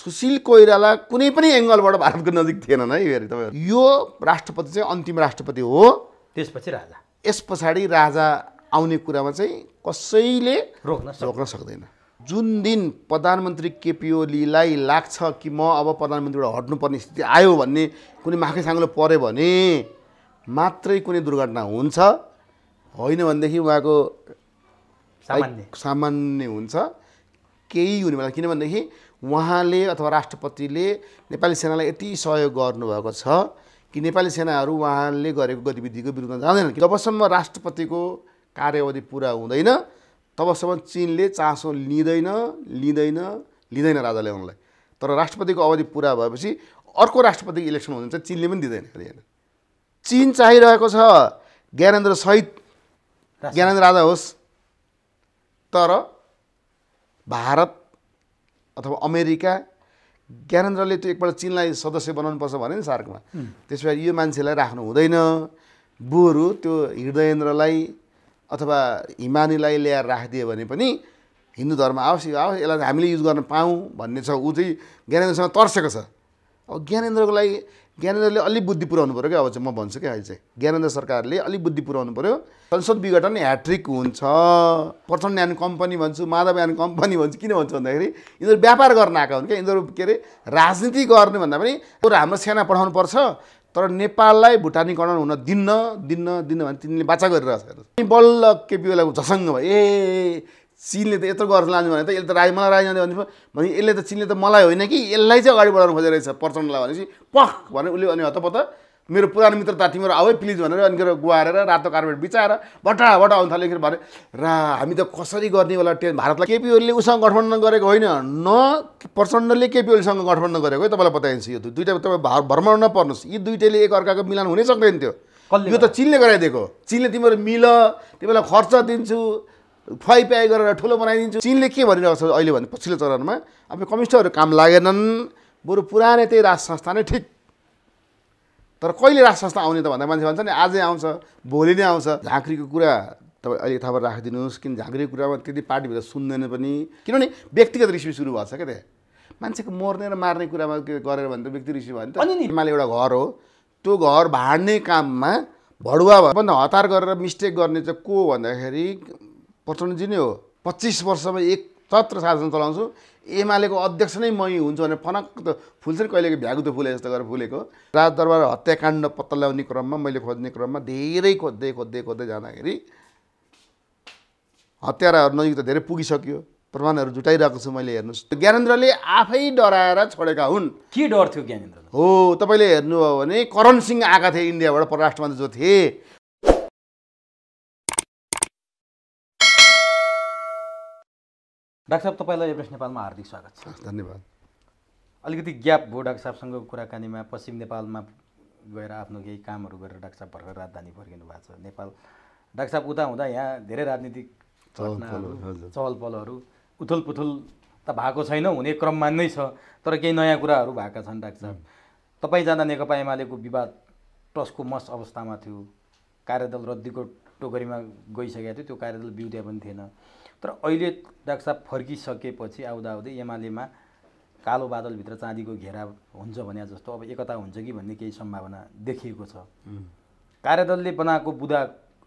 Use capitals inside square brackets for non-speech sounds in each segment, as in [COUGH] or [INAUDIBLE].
सुशील कोइराला कुनै पनि एङ्गलबाट भारतको नजिक थिएनन् है हेरे तपाईँहरू यो राष्ट्रपति चाहिँ अन्तिम राष्ट्रपति हो त्यसपछि राजा यस पछाडि राजा आउने कुरामा चाहिँ कसैले रोक्न रोक्न सक्दैन जुन दिन प्रधानमन्त्री केपी ओलीलाई लाग्छ कि म अब प्रधानमन्त्रीबाट हट्नुपर्ने स्थिति आयो भन्ने कुनै माखै साङ्लो पऱ्यो भने मात्रै कुनै दुर्घटना हुन्छ होइन भनेदेखि उहाँको सामान्य सामान्य हुन्छ केही हुने बेला किनभनेदेखि उहाँले अथवा राष्ट्रपतिले नेपाली सेनालाई यति सहयोग गर्नुभएको छ कि नेपाली सेनाहरू उहाँले गरेको गतिविधिको विरुद्धमा जाँदैनन् जबसम्म राष्ट्रपतिको कार्यावधि पुरा हुँदैन तबसम्म चिनले चासो लिँदैन लिँदैन लिँदैन राजाले उनलाई तर राष्ट्रपतिको अवधि पुरा भएपछि अर्को राष्ट्रपति इलेक्सन हुन्छ चिनले पनि दिँदैन दिएन चिन चाहिरहेको छ ज्ञानेन्द्र सहित ज्ञानेन्द्र राजा होस् तर भारत अथवा अमेरिका ज्ञानेन्द्रले त्यो एकपल्ट चिनलाई सदस्य बनाउनुपर्छ भने नि सार्कमा त्यस भएर यो मान्छेलाई राख्नु हुँदैन बुहरू त्यो हृदयेन्द्रलाई अथवा हिमानीलाई ल्याएर राखिदियो भने पनि हिन्दू धर्म आओस् यो आओस् यसलाई हामीले युज गर्न पाऊँ भन्ने छ ऊ चाहिँ ज्ञानेन्द्रसँग तर्सेको छ अब ज्ञानेन्द्रको लागि ज्ञानेन्द्रले अलिक बुद्धि पुऱ्याउनु पऱ्यो क्या अब चाहिँ म भन्छु क्या अहिले चाहिँ ज्ञानेन्द्र सरकारले अलिक बुद्धि पुऱ्याउनु पऱ्यो संसद विघटन ह्याट्रिक हुन्छ प्रचण्ड यान कम्पनी भन्छु माधव यान कम्पनी भन्छु किन भन्छु भन्दाखेरि यिनीहरू व्यापार गर्न आएका हुन् क्या यिनीहरू के अरे राजनीति गर्ने भन्दा पनि हाम्रो सेना पठाउनु पर्छ तर नेपाललाई भुटानीकरण हुन दिन्न दिन्न दिन्न भने तिनीहरूले बाचा गरिरहेको छ बल्ल केपी बेलाको झसङ्ग भयो ए चिनले त यत्रो गरेर लाने भने त यसले त राई मलाई राई जाने भने भने यसले त चिनले त मलाई होइन कि यसलाई चाहिँ अगाडि बढाउनु खोजेको रहेछ प्रचण्डलाई भनेपछि पख भने उसले अनि हतपत मेरो पुरानो मित्र ता तिमीहरू आऊ प्लिज भनेर अनि के गुहारेर रातो कार्पेट बिचाएर बटाबाट आउनु थाल्यो कि भने रा हामी त कसरी गर्ने होला टेन भारतलाई केपी ओलीले उसँग गठबन्धन गरेको होइन न प्रचण्डले केपी ओलीसँग गठबन्धन गरेको है तपाईँलाई बताइदिन्छु यो दुइटा तपाईँ भा भ्रमण नपर्नुहोस् यी दुइटैले एक अर्काको मिलान हुनै सक्दैन थियो यो त चिनले गराइदिएको चिनले तिमीहरू मिल तिमीलाई खर्च दिन्छु खुवाइपियाई गरेर ठुलो बनाइदिन्छु चिनले के भनिरहेको छ अहिले भने पछिल्लो चरणमा अब कम्युनिस्टहरू काम लागेनन् बरु पुरानै त्यही राज संस्था नै ठिक तर कहिले राज संस्था आउने त भन्दा मान्छे भन्छ नि आजै आउँछ भोलि नै आउँछ झाँक्रीको कुरा तपाईँ अहिले थाहा राखिदिनुहोस् किन झाँक्रीको कुरामा त्यति पार्टीभित्र सुन्दैन पनि किनभने व्यक्तिगत रिसिभ सुरु भएको छ क्या त्यहाँ मान्छेको मर्ने र मार्ने कुरामा के गरेर भने त व्यक्ति रिसिभ भयो नि त अनि नि हिमाल एउटा घर हो त्यो घर भाड्ने काममा भडुवा भए पनि हतार गरेर मिस्टेक गर्ने चाहिँ को भन्दाखेरि प्रचण्डजी नै हो पच्चिस वर्षमा एक तत्र शासन चलाउँछु एमालेको अध्यक्ष नै मै हुन्छु भने फनक त फुल्छ नि कहिलेको भ्यागुतो फुले जस्तो गरेर फुलेको राजदरबार हत्याकाण्ड पत्ता ल्याउने क्रममा मैले खोज्ने क्रममा धेरै खोज्दै खोज्दै खोज्दै जाँदाखेरि हत्याराहरू नजिक त धेरै पुगिसक्यो प्रमाणहरू जुटाइरहेको छु मैले हेर्नुहोस् ज्ञानेन्द्रले आफै डराएर छोडेका हुन् के डर थियो ज्ञानेन्द्र हो तपाईँले हेर्नुभयो भने करण सिंह आएका थिए इन्डियाबाट परराष्ट्र मन्त्री जो थिए डाक्टर साहब तपाईँलाई एभरेस्ट नेपालमा हार्दिक स्वागत छ धन्यवाद अलिकति ग्याप भयो डाक्टर साहबसँग कुराकानीमा पश्चिम नेपालमा गएर आफ्नो केही कामहरू गरेर डाक्टर साहब भर्खर राजधानी फर्किनु भएको छ नेपाल डाक्टर साहब उता हुँदा यहाँ धेरै राजनीतिक चहल पहलहरू उथल पुथुल त भएको छैन हुने क्रममा नै छ तर केही नयाँ कुराहरू भएका छन् डाक्टर साहब तपाईँ जाँदा नेकपा एमालेको विवाद टसको मस अवस्थामा थियो कार्यदल रद्दीको टोकरीमा गइसकेको थियो त्यो कार्यदल बिउदिया पनि थिएन तर अहिले डाक्टर फर्किसकेपछि फर्किसकेपछि आउँदै एमालेमा कालो बादलभित्र चाँदीको घेरा हुन्छ भने जस्तो अब एकता हुन्छ कि भन्ने केही सम्भावना देखिएको छ कार्यदलले बनाएको बुदा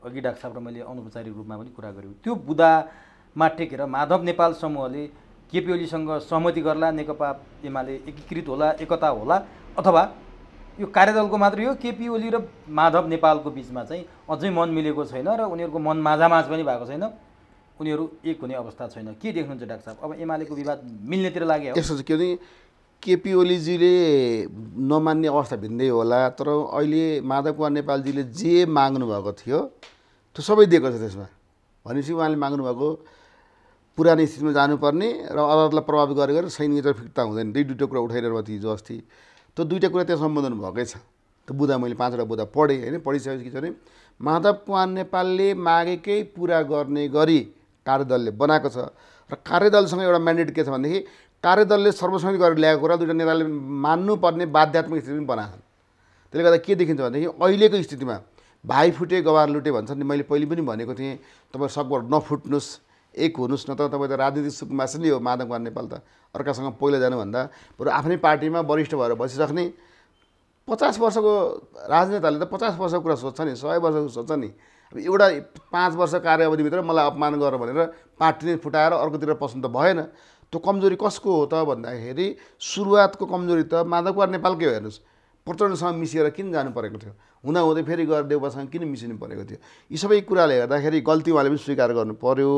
अघि डाक्टर साहब र मैले अनौपचारिक रूपमा पनि कुरा गरेँ त्यो बुदामा टेकेर माधव नेपाल समूहले केपी ओलीसँग सहमति गर्ला नेकपा एमाले एकीकृत होला एकता होला अथवा यो कार्यदलको मात्रै हो केपी ओली र माधव नेपालको बिचमा चाहिँ अझै मन मिलेको छैन र उनीहरूको मन माझामाझ पनि भएको छैन उनीहरू एक हुने अवस्था छैन के देख्नुहुन्छ डाक्टर साहब अब एमालेको विवाद मिल्नेतिर लाग्यो यसो छ किनभने केपी ओलीजीले नमान्ने अवस्था भिन्दै होला तर अहिले माधव कुमार नेपालजीले जे माग्नुभएको थियो त्यो सबै दिएको छ त्यसमा भनेपछि उहाँले माग्नुभएको पुरानो स्थितिमा जानुपर्ने र अदालतलाई प्रभावित गरेर सैनिक फिक्ता हुँदैन दुई दुईवटा कुरा उठाइरहेको थियो हिजो अस्ति त्यो दुईवटा कुरा त्यहाँ सम्बोधन भएकै छ त्यो बुधा मैले पाँचवटा बुधा पढेँ होइन पढिसकेपछि के छ भने माधव कुमार नेपालले मागेकै पुरा गर्ने गरी कार्यदलले बनाएको छ र कार्यदलसँग एउटा म्यान्डेट के छ भनेदेखि कार्यदलले सर्वसम्मति गरेर ल्याएको कुरा दुइटा नेताले मान्नुपर्ने बाध्यात्मक स्थिति पनि बनाएछन् त्यसले गर्दा के देखिन्छ भनेदेखि अहिलेको स्थितिमा भाइ फुटे गवार लुटे भन्छन् नि मैले पहिले पनि भनेको थिएँ तपाईँ सकभर नफुट्नुहोस् एक हुनुहोस् न त तपाईँ त राजनीतिक सुकुमासी नि हो माधव कुमार नेपाल त अर्कासँग पहिला जानुभन्दा बरु आफ्नै पार्टीमा वरिष्ठ भएर बसिराख्ने पचास वर्षको राजनेताले त पचास वर्षको कुरा सोध्छ नि सय वर्षको सोध्छ नि अब एउटा पाँच वर्ष कार्यावधिभित्र मलाई अपमान गर भनेर पार्टी नै फुटाएर अर्कोतिर पसन्द भएन त्यो कमजोरी कसको हो त भन्दाखेरि सुरुवातको कमजोरी त माधव कुमार नेपालकै हो हेर्नुहोस् प्रचण्डसँग मिसिएर किन जानु परेको थियो हुँदाहुँदै फेरि गएर देउबासँग किन मिसिनु परेको थियो यी सबै कुराले हेर्दाखेरि गल्ती उहाँले पनि स्वीकार गर्नु पऱ्यो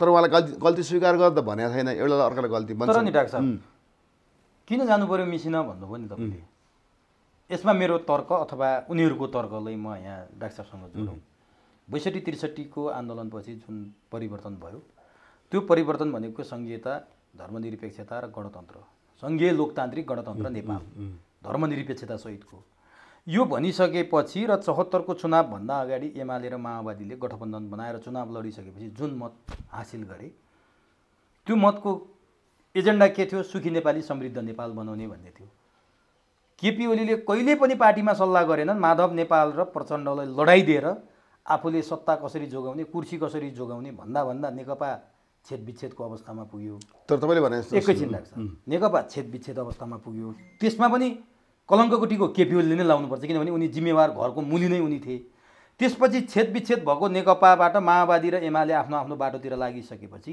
तर उहाँलाई गल्ती गल्ती स्वीकार गर्दा त भनेको छैन एउटा अर्कालाई गल्ती बन्छ किन जानु पऱ्यो मिसिन भन्नुभयो नि तपाईँले यसमा मेरो तर्क अथवा उनीहरूको तर्कलाई म यहाँ डाक्टरसँग जोडौँ बैसठी त्रिसठीको आन्दोलनपछि जुन परिवर्तन भयो त्यो परिवर्तन भनेको सङ्घीयता धर्मनिरपेक्षता र गणतन्त्र सङ्घीय लोकतान्त्रिक गणतन्त्र नेपाल धर्मनिरपेक्षता सहितको यो भनिसकेपछि र चौहत्तरको चुनावभन्दा अगाडि एमाले र माओवादीले गठबन्धन बनाएर चुनाव लडिसकेपछि जुन मत हासिल गरे त्यो मतको एजेन्डा के थियो सुखी नेपाली समृद्ध नेपाल बनाउने भन्ने थियो केपी ओलीले कहिले पनि पार्टीमा सल्लाह गरेनन् माधव नेपाल र प्रचण्डलाई लडाइँ दिएर आफूले सत्ता कसरी जोगाउने कुर्सी कसरी जोगाउने भन्दा भन्दा नेकपा छेदविच्छेदको अवस्थामा पुग्यो तर तपाईँले भने एकैछिन लाग्छ नेकपा छेदविच्छेद अवस्थामा पुग्यो त्यसमा पनि कलङ्कको टिको केपी ओलीले नै लाउनुपर्छ किनभने उनी जिम्मेवार घरको मुली नै उनी थिए त्यसपछि छेदविच्छेद भएको नेकपाबाट माओवादी र एमाले आफ्नो आफ्नो बाटोतिर लागिसकेपछि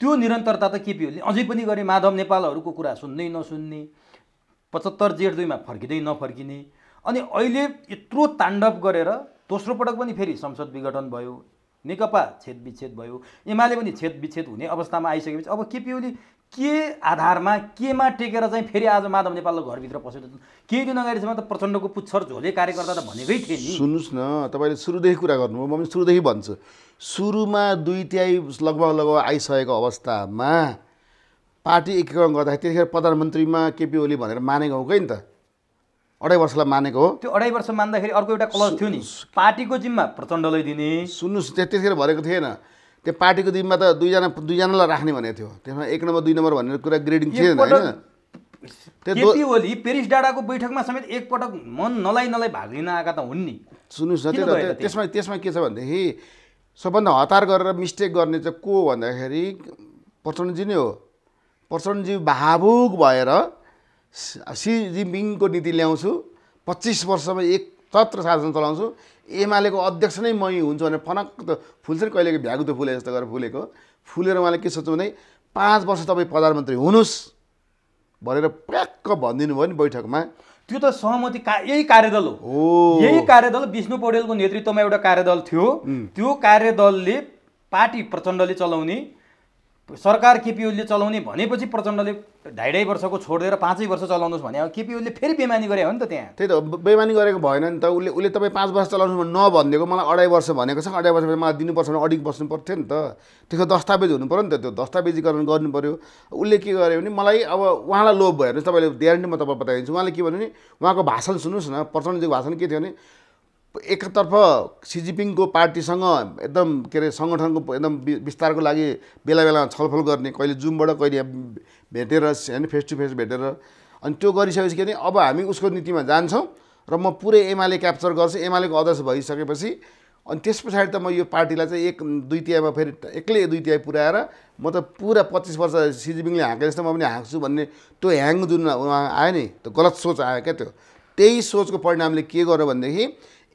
त्यो निरन्तरता त केपी ओलीले अझै पनि गरे माधव नेपालहरूको कुरा सुन्नै नसुन्ने पचहत्तर जेठ दुईमा फर्किँदै नफर्किने अनि अहिले यत्रो ताण्डव गरेर दोस्रो पटक पनि फेरि संसद विघटन भयो नेकपा छेदविच्छेद भयो एमाले पनि छेदविच्छेद हुने अवस्थामा आइसकेपछि अब केपी ओली के आधारमा केमा टेकेर चाहिँ फेरि आज माधव नेपालको घरभित्र पसेर केही दिन अगाडिसम्म त प्रचण्डको पुच्छर झोले कार्यकर्ता त भनेकै थिएँ नि सुन्नुहोस् न तपाईँले सुरुदेखि कुरा गर्नुभयो म पनि सुरुदेखि भन्छु सुरुमा दुई तिहाई लगभग लगभग आइसकेको अवस्थामा पार्टी एकीकरण गर्दाखेरि त्यतिखेर प्रधानमन्त्रीमा केपी ओली भनेर मानेको हो कि नि त अढाई वर्षलाई मानेको हो त्यो अढाई वर्ष मान्दाखेरि अर्को एउटा क्लज थियो नि पार्टीको जिम्मा प्रचण्डलाई दिने सुन्नुहोस् त्यतिखेर भनेको थिएन त्यो पार्टीको जिम्मा त दुईजना दुईजनालाई राख्ने भनेको थियो त्यसमा एक नम्बर दुई नम्बर भनेर कुरा ग्रेडिङ थिएन होइन केपी ओली पेरिस डाँडाको बैठकमा समेत एकपटक मन नलाइ नलाइ भाग लिन आएका त हुन् नि सुन्नुहोस् न त्यसमा त्यसमा के छ भनेदेखि सबभन्दा हतार गरेर मिस्टेक गर्ने चाहिँ को भन्दाखेरि प्रचण्डजी नै हो प्रचण्डजी भावुक भएर सी जिनपिङको नीति ल्याउँछु पच्चिस वर्षमा एक तत्र शासन चलाउँछु एमालेको अध्यक्ष नै मै हुन्छु भनेर फनक्क त फुल्छ नि कहिलेको भ्यागुतो फुले जस्तो गरेर फुलेको फुलेर उहाँले के सोच्नु भने पाँच वर्ष तपाईँ प्रधानमन्त्री हुनुहोस् भनेर प्याक्क भनिदिनु भयो नि बैठकमा त्यो त सहमति का यही कार्यदल हो यही कार्यदल विष्णु पौडेलको नेतृत्वमा एउटा कार्यदल थियो त्यो कार्यदलले पार्टी प्रचण्डले चलाउने सरकार केपी ओलीले चलाउने भनेपछि प्रचण्डले ढाई ढाई वर्षको छोडेर पाँचै वर्ष चलाउनुहोस् भने अब केपी ओलीले फेरि बेमानी गरे हो नि त त्यहाँ त्यही त बेमानी गरेको भएन नि त उसले उसले तपाईँ पाँच वर्ष चलाउनु नभनिदिएको मलाई अढाई वर्ष भनेको छ अढाई वर्ष मलाई दिनुपर्छ भने अडिक बस्नु पर्थ्यो नि त त्यसको दस्तावेज हुनु नि त त्यो दस्तावेजीकरण गर्नु पऱ्यो उसले के गर्यो भने मलाई अब उहाँलाई लोभ भयो भने तपाईँले ग्यारेन्टी म तपाईँलाई बताइदिन्छु उहाँले के भन्यो भने उहाँको भाषण सुन्नुहोस् न प्रचण्डजीको भाषण के थियो भने एकतर्फ सी पार्टीसँग एकदम के अरे सङ्गठनको एकदम विस्तारको लागि बेला बेलामा छलफल गर्ने कहिले जुमबाट कहिले भेटेर होइन फेस टु फेस भेटेर अनि त्यो गरिसकेपछि के भने अब हामी उसको नीतिमा जान्छौँ र म पुरै एमाले क्याप्चर गर्छु एमालेको अध्यक्ष भइसकेपछि अनि त्यस पछाडि त म यो पार्टीलाई चाहिँ एक दुई तिहाईमा फेरि एक्लै दुई तिहाई पुऱ्याएर म त पुरा पच्चिस वर्ष सिजिपिङले हाँके जस्तो म पनि हाँक्छु भन्ने त्यो ह्याङ जुन उहाँ आयो नि त्यो गलत सोच आयो क्या त्यो त्यही सोचको परिणामले के गर्यो भनेदेखि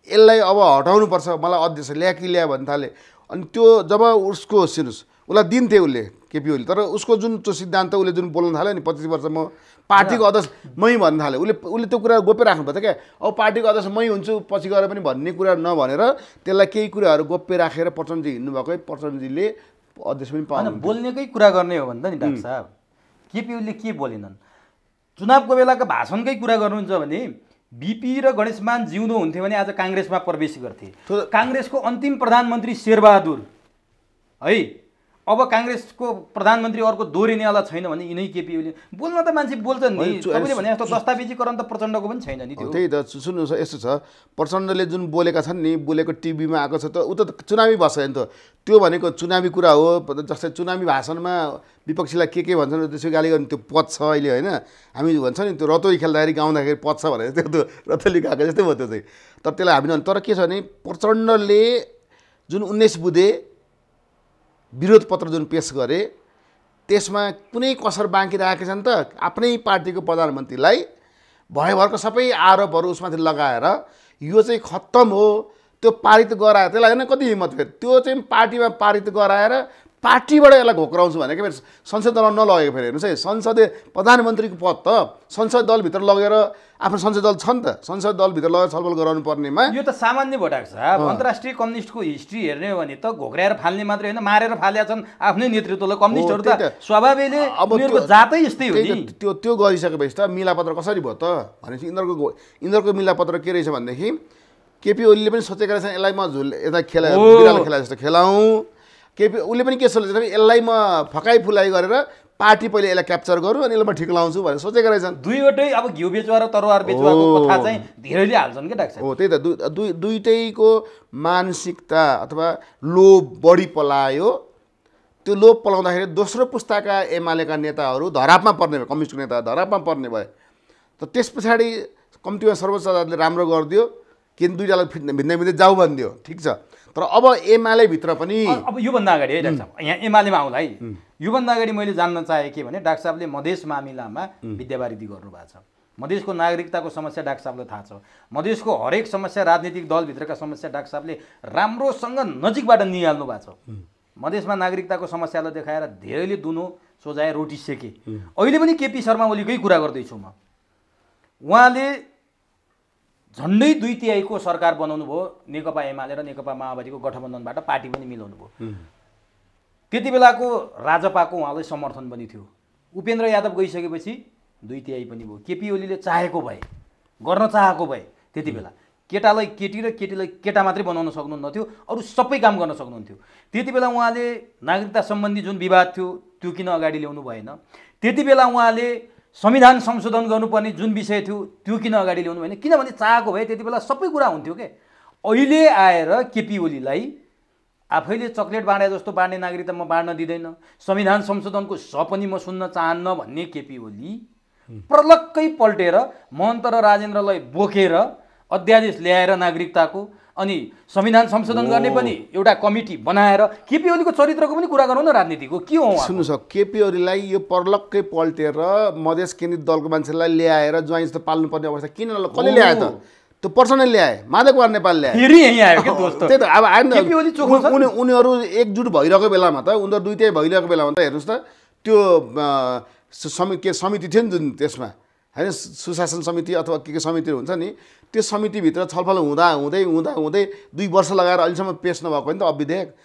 यसलाई अब हटाउनुपर्छ मलाई अध्यक्ष ल्या कि ल्या भन्नु थाले अनि त्यो जब उसको सुन्नुहोस् उसलाई दिन्थे उसले केपी ओली तर उसको जुन त्यो सिद्धान्त उसले जुन बोल्न थाल्यो नि पच्चिस वर्ष म पार्टीको अध्यक्ष मै भन्नु थाल्यो उसले उसले त्यो कुरा गोप्य राख्नु राख्नुपर्छ क्या अब पार्टीको अध्यक्ष मै हुन्छु पछि गएर पनि भन्ने कुरा नभनेर त्यसलाई केही कुराहरू गोप्य राखेर प्रचण्डजी हिँड्नुभएकै प्रचण्डजीले अध्यक्ष पनि पाउनु बोल्नेकै कुरा गर्ने हो भन्दा नि डाक्टर साहब केपी ओलीले के बोलेनन् चुनावको बेलाको भाषणकै कुरा गर्नुहुन्छ भने बिपी र गणेशमान जिउँदो हुन्थ्यो भने आज काङ्ग्रेसमा प्रवेश गर्थे काङ्ग्रेसको अन्तिम प्रधानमन्त्री शेरबहादुर है अब काङ्ग्रेसको प्रधानमन्त्री अर्को दोहोरिनेवाला छैन भने यिनै केपी ओली बोल्न त मान्छे बोल्छ नि तपाईँले भने जस्तो दस्तावेजीकरण त प्रचण्डको पनि छैन नि त्यही त सुन्नुहोस् यस्तो छ प्रचण्डले जुन बोलेका छन् नि बोलेको टिभीमा आएको छ त ऊ त चुनावी भाषा नि त त्यो भनेको चुनावी कुरा हो जस्तै चुनावी भाषणमा विपक्षीलाई के के भन्छन् त्यसो गाली गर्ने त्यो पद छ अहिले होइन हामी भन्छ नि त्यो रतोली खेल्दाखेरि गाउँदाखेरि पच्छ भनेर त्यो त्यो गएको जस्तै भयो त्यो चाहिँ तर त्यसलाई हामी तर के छ भने प्रचण्डले जुन उन्नाइस बुधे विरोध पत्र जुन पेस गरे त्यसमा कुनै कसर बाँकी छन् त आफ्नै पार्टीको प्रधानमन्त्रीलाई भयभरको सबै आरोपहरू उसमाथि लगाएर यो चाहिँ खत्तम हो त्यो पारित गराएर त्यसलाई होइन कति हिम्मत फेरि त्यो चाहिँ पार्टीमा पारित गराएर पार्टीबाट यसलाई घोक्राउँछु भने के फेरि संसद दलमा नलगेको फेरि हेर्नुहोस् है संसदीय प्रधानमन्त्रीको पद त संसद दलभित्र लगेर आफ्नो संसद दल छ नि त संसद दलभित्र लगेर छलफल गराउनु पर्नेमा यो त सामान्य भोटाएको छ अन्तर्राष्ट्रिय कम्युनिस्टको हिस्ट्री हेर्ने हो भने त घोक्राएर फाल्ने मात्रै होइन मारेर फालेका छन् आफ्नै नेतृत्वलाई कम्युनिस्टहरू त स्वभावले अब जातै यस्तै हो त्यो त्यो गरिसकेपछि त मिलापत्र कसरी भयो त भनेपछि यिनीहरूको यिनीहरूको मिलापत्र के रहेछ भनेदेखि केपी ओलीले पनि सोचेको रहेछ यसलाई म झुल यता खेला खेला जस्तो खेलाउँ केपी उसले पनि के सोचेको छ यसलाई म फकाइ फुलाइ गरेर पार्टी पहिले यसलाई क्याप्चर गरौँ अनि यसलाई म ठिक लाउँछु भनेर सोचेको रहेछन् दुईवटै अब घिउ बेचुवा र तरुवार बेचुवाको चाहिँ धेरैले हाल्छन् कि डाक्छ हो त्यही त दुई दुइटैको मानसिकता अथवा लोभ बढी पलायो त्यो लोभ पलाउँदाखेरि दोस्रो पुस्ताका एमालेका नेताहरू धरापमा पर्ने भयो कम्युनिस्टको नेता धरापमा पर्ने भए त त्यस पछाडि कम्तीमा सर्वोच्च अदालतले राम्रो गरिदियो किन दुइटालाई भिन्दै भिन्दै जाऊ भनिदियो ठिक छ तर अब भित्र पनि अब योभन्दा अगाडि है डाक्टर साहब यहाँ एमालेमा आउँला है योभन्दा अगाडि मैले जान्न चाहे के भने डाक्टर साहबले मधेस मामिलामा विद्यावारिधि गर्नुभएको छ मधेसको नागरिकताको समस्या डाक्टर साहबलाई थाहा छ मधेसको हरेक समस्या राजनीतिक दलभित्रका समस्या डाक्टर साहबले राम्रोसँग नजिकबाट निहाल्नु भएको छ मधेसमा नागरिकताको समस्यालाई देखाएर धेरैले दुनो सोझाए रोटी सेके अहिले पनि केपी शर्मा ओलीकै कुरा गर्दैछु म उहाँले झन्डै दुई तिहाईको सरकार बनाउनु भयो नेकपा एमाले र नेकपा माओवादीको गठबन्धनबाट पार्टी पनि मिलाउनु भयो त्यति बेलाको राजपाको उहाँलाई समर्थन पनि थियो उपेन्द्र यादव गइसकेपछि दुई तिहाई पनि भयो केपी ओलीले चाहेको भए गर्न चाहेको भए त्यति बेला केटालाई केटी र केटीलाई केटा मात्रै बनाउन सक्नुहुन्नथ्यो अरू सबै काम गर्न सक्नुहुन्थ्यो त्यति बेला उहाँले नागरिकता सम्बन्धी जुन विवाद थियो त्यो किन अगाडि ल्याउनु भएन त्यति बेला उहाँले संविधान संशोधन गर्नुपर्ने जुन विषय थियो त्यो किन अगाडि ल्याउनु भएन किनभने चाहेको भए त्यति बेला सबै कुरा हुन्थ्यो के अहिले आएर केपी ओलीलाई आफैले चक्लेट बाँडे जस्तो बाँड्ने नागरिकता म बाँड्न दिँदैन संविधान संशोधनको स पनि म सुन्न चाहन्न भन्ने केपी ओली प्रलक्कै पल्टेर महन्त र राजेन्द्रलाई बोकेर अध्यादेश ल्याएर नागरिकताको अनि संविधान संशोधन गर्ने पनि एउटा कमिटी बनाएर केपी ओलीको चरित्रको पनि कुरा गरौँ न राजनीतिको के हो सुन्नुहोस् केपी ओलीलाई यो पर्लक्कै पल्टेर मधेस केन्द्रित दलको मान्छेलाई ल्याएर ज्वाइँ जस्तो पाल्नुपर्ने अवस्था किन कसले ल्यायो त त्यो पर्सनल ल्याए माधव कुमार नेपाल ल्याए उनीहरू एकजुट भइरहेको बेलामा त उनीहरू दुइटै भइरहेको बेलामा त हेर्नुहोस् त त्यो के समिति थियो नि जुन त्यसमा होइन सुशासन समिति अथवा के के समितिहरू हुन्छ नि त्यो समितिभित्र छलफल हुँदा हुँदै हुँदा हुँदै दुई वर्ष लगाएर अहिलेसम्म पेस नभएको नि त अब विधेयक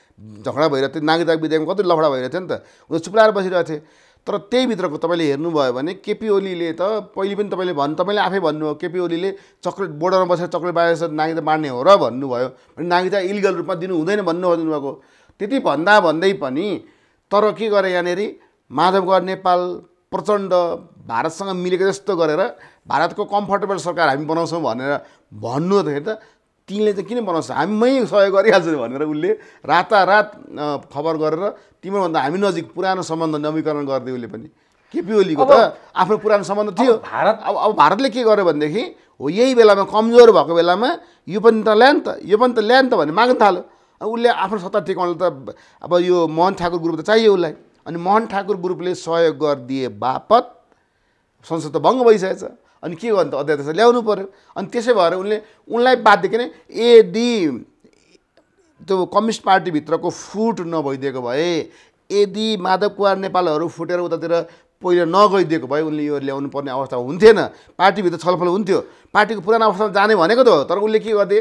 झगडा भइरहेको थियो नागरिकता विधेयकमा कति लफडा भइरहेको थियो नि त उनीहरू चुप्लाएर बसिरहेको थिए तर त्यही भित्रको तपाईँले हेर्नुभयो भने केपी ओलीले त पहिले पनि तपाईँले भन्नु तपाईँले आफै भन्नुभयो केपी ओलीले चक्लेट बोर्डरमा बसेर चक्लेट बाजेर नागरिकता बाँड्ने हो र भन्नुभयो अनि नागरिकता इलिगल रूपमा दिनु हुँदैन भन्नु खोज्नु भएको त्यति भन्दा भन्दै पनि तर के गरे यहाँनिर माधवगढ नेपाल प्रचण्ड भारतसँग मिलेको जस्तो गरेर भारतको कम्फर्टेबल सरकार हामी बनाउँछौँ भनेर भन्नु त तिमीले चाहिँ किन बनाउँछ हामीमै सहयोग गरिहाल्छ भनेर उसले रातारात खबर गरेर तिमीभन्दा हामी नजिक पुरानो सम्बन्ध नवीकरण गरिदियो उसले पनि केपी ओलीको त आफ्नो पुरानो सम्बन्ध थियो भारत अब अब भारतले के गर्यो भनेदेखि हो यही बेलामा कमजोर भएको बेलामा यो पनि त ल्यान् त यो पनि त ल्यान् त भने माग्न थाल्यो उसले आफ्नो सत्ता टेकाउनलाई त अब यो मोहन ठाकुर ग्रुप त चाहियो उसलाई अनि मोहन ठाकुर ग्रुपले सहयोग गरिदिए बापत संसद त भङ्ग भइसकेछ अनि के गर्नु त अध्यादेश ल्याउनु पऱ्यो अनि त्यसै भएर उनले उनलाई बाध्य किन यदि त्यो कम्युनिस्ट पार्टीभित्रको फुट नभइदिएको भए यदि माधव कुमार नेपालहरू फुटेर उतातिर पहिला नगइदिएको भए उनले यो ल्याउनु पर्ने अवस्था हुन्थेन पार्टीभित्र छलफल हुन्थ्यो पार्टीको पुरानो अवस्थामा जाने भनेको त हो तर उनले के गर्थे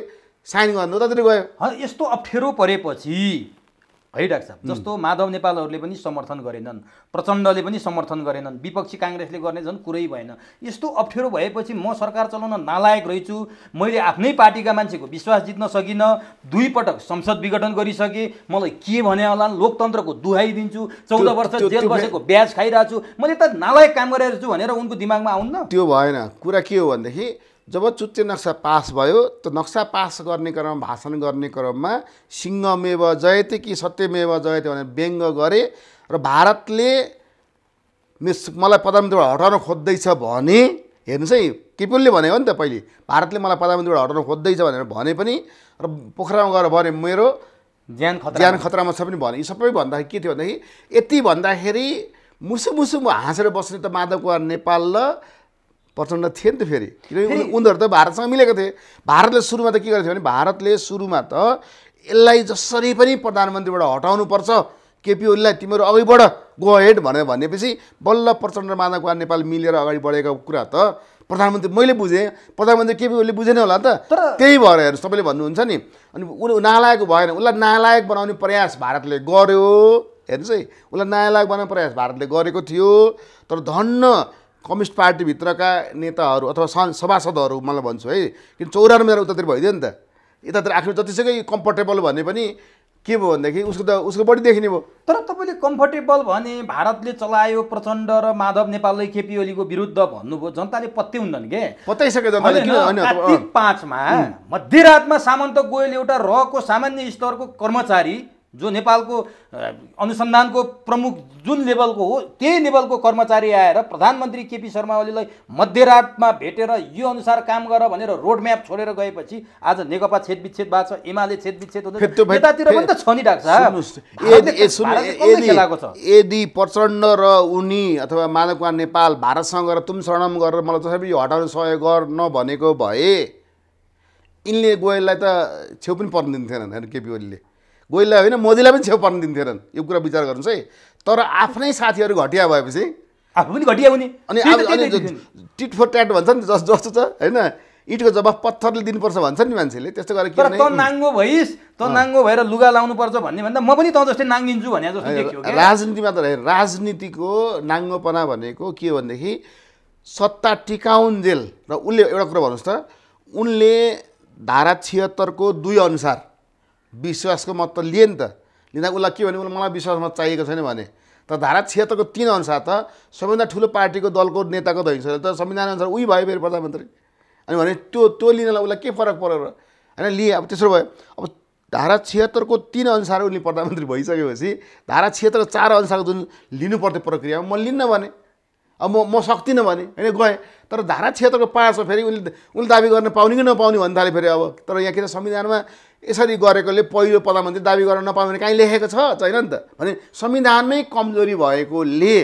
साइन गर्नु उतातिर गयो यस्तो अप्ठ्यारो परेपछि है छ जस्तो माधव नेपालहरूले पनि समर्थन गरेनन् प्रचण्डले पनि समर्थन गरेनन् विपक्षी काङ्ग्रेसले गर्ने झन् कुरै भएन यस्तो अप्ठ्यारो भएपछि म सरकार चलाउन नालायक रहेछु मैले आफ्नै पार्टीका मान्छेको विश्वास जित्न सकिनँ पटक संसद विघटन गरिसकेँ मलाई के भने होला लोकतन्त्रको दुहाइदिन्छु चौध वर्ष जेल बसेको ब्याज खाइरहेको छु मैले त नालायक काम गरिरहेको छु भनेर उनको दिमागमा आउन्न त्यो भएन कुरा के हो भनेदेखि जब चुच्चे नक्सा पास भयो त नक्सा पास गर्ने क्रममा भाषण गर्ने क्रममा सिंहमेव जयते कि सत्यमेव जयते भनेर व्यङ्ग गरे र भारतले मलाई प्रधानमन्त्रीबाट हटाउन खोज्दैछ भने हेर्नुहोस् है किपुलले भनेको नि त पहिले भारतले मलाई प्रधानमन्त्रीबाट हटाउन खोज्दैछ भनेर भने पनि र पोखरामा गएर भने मेरो ज्यान खतरा ज्यान खतरामा छ पनि भने यी सबै भन्दाखेरि के थियो भन्दाखेरि यति भन्दाखेरि मुसु मुसु हाँसेर बस्ने त माधव कुमार नेपाल र प्रचण्ड थिए नि त फेरि किनभने उनीहरू त भारतसँग मिलेको थिए भारतले सुरुमा त के गरेको थियो भने भारतले सुरुमा त यसलाई जसरी पनि प्रधानमन्त्रीबाट हटाउनुपर्छ केपी ओलीलाई तिमीहरू अघि बढ गो हेड भनेर भनेपछि बल्ल प्रचण्ड माधव कुमार नेपाल मिलेर अगाडि बढेको कुरा त प्रधानमन्त्री मैले बुझेँ प्रधानमन्त्री केपी ओलीले बुझेन होला नि त त्यही भएर हेर्नु सबैले भन्नुहुन्छ नि अनि उसले नालायक भएन उसलाई नालायक बनाउने प्रयास भारतले गर्यो हेर्नुहोस् है उसलाई नालायक बनाउने प्रयास भारतले गरेको थियो तर धन्न कम्युनिस्ट पार्टीभित्रका नेताहरू अथवा स सभासदहरू मलाई भन्छु है किन चौरानब्बे उतातिर भइदियो नि त यतातिर आफ्नो जतिसुकै कम्फर्टेबल भने पनि के भयो भनेदेखि उसको त उसको बढी देखिने भयो तर तपाईँले कम्फर्टेबल भने भारतले चलायो प्रचण्ड र माधव नेपालले केपी ओलीको विरुद्ध भन्नुभयो जनताले पत्याउँदन् के पत्याइसक्यो जनताले पाँचमा मध्यरातमा सामन्त गोयल एउटा रको सामान्य स्तरको कर्मचारी जो नेपालको अनुसन्धानको प्रमुख जुन लेभलको हो त्यही लेभलको कर्मचारी आएर प्रधानमन्त्री केपी शर्मा ओलीलाई मध्यरातमा भेटेर यो अनुसार काम गर भनेर रोड म्याप छोडेर गएपछि आज नेकपा छेदविच्छेद भएको छ एमाले छेदविच्छेद यतातिर पनि त छ नि डाक्छ यदि प्रचण्ड र उनी अथवा कुमार नेपाल भारतसँग गएर तुम शरणम गरेर मलाई जसरी यो हटाउन सहयोग गर्न भनेको भए यिनले गोयललाई त छेउ पनि पर्न दिन्थेन केपी ओलीले गोइला होइन मोदीलाई पनि छेउ पर्न दिन्थेनन् यो कुरा विचार गर्नुहोस् है तर आफ्नै साथीहरू घटिया भएपछि आफू पनि घटिया हुने अनि टिट फोर ट्याट भन्छ नि जस जस्तो छ होइन इटको जवाफ पत्थरले दिनुपर्छ भन्छ नि मान्छेले त्यस्तो गरेर के त नाङ्गो भइस् त नाङ्गो भएर लुगा लाउनुपर्छ भन्ने भन्दा म पनि त जस्तै नाङ्गिन्छु भने जस्तो राजनीतिमा त राजनीतिको नाङ्गोपना भनेको के भनेदेखि सत्ता टिकाउन्जेल र उसले एउटा कुरा भन्नुहोस् त उनले धारा छिहत्तरको दुई अनुसार विश्वासको मत त लिए नि त लिँदा उसलाई के भने उसलाई मलाई विश्वास मत चाहिएको छैन भने त धारा क्षेत्रको तिन अनुसार त सबैभन्दा ठुलो पार्टीको दलको नेताको धैन्छ त संविधान अनुसार उही भयो फेरि प्रधानमन्त्री अनि भने त्यो त्यो लिनलाई उसलाई के फरक पऱ्यो र होइन लिए अब त्यसो भयो अब धारा छिहत्तरको तिन अनुसार उसले प्रधानमन्त्री भइसकेपछि धारा छिहत्तर चार अनुसारको जुन लिनु पर्थ्यो प्रक्रियामा म लिन्न भने अब म म सक्दिनँ भने होइन गएँ तर धारा क्षेत्रको पाँच फेरि उसले उसले दाबी गर्न पाउने कि नपाउने भन्नु थाल्यो फेरि अब तर यहाँ के छ संविधानमा यसरी गरेकोले पहिलो प्रधानमन्त्री दाबी गर्न नपाउने भने काहीँ लेखेको छैन नि त भने संविधानमै कमजोरी भएकोले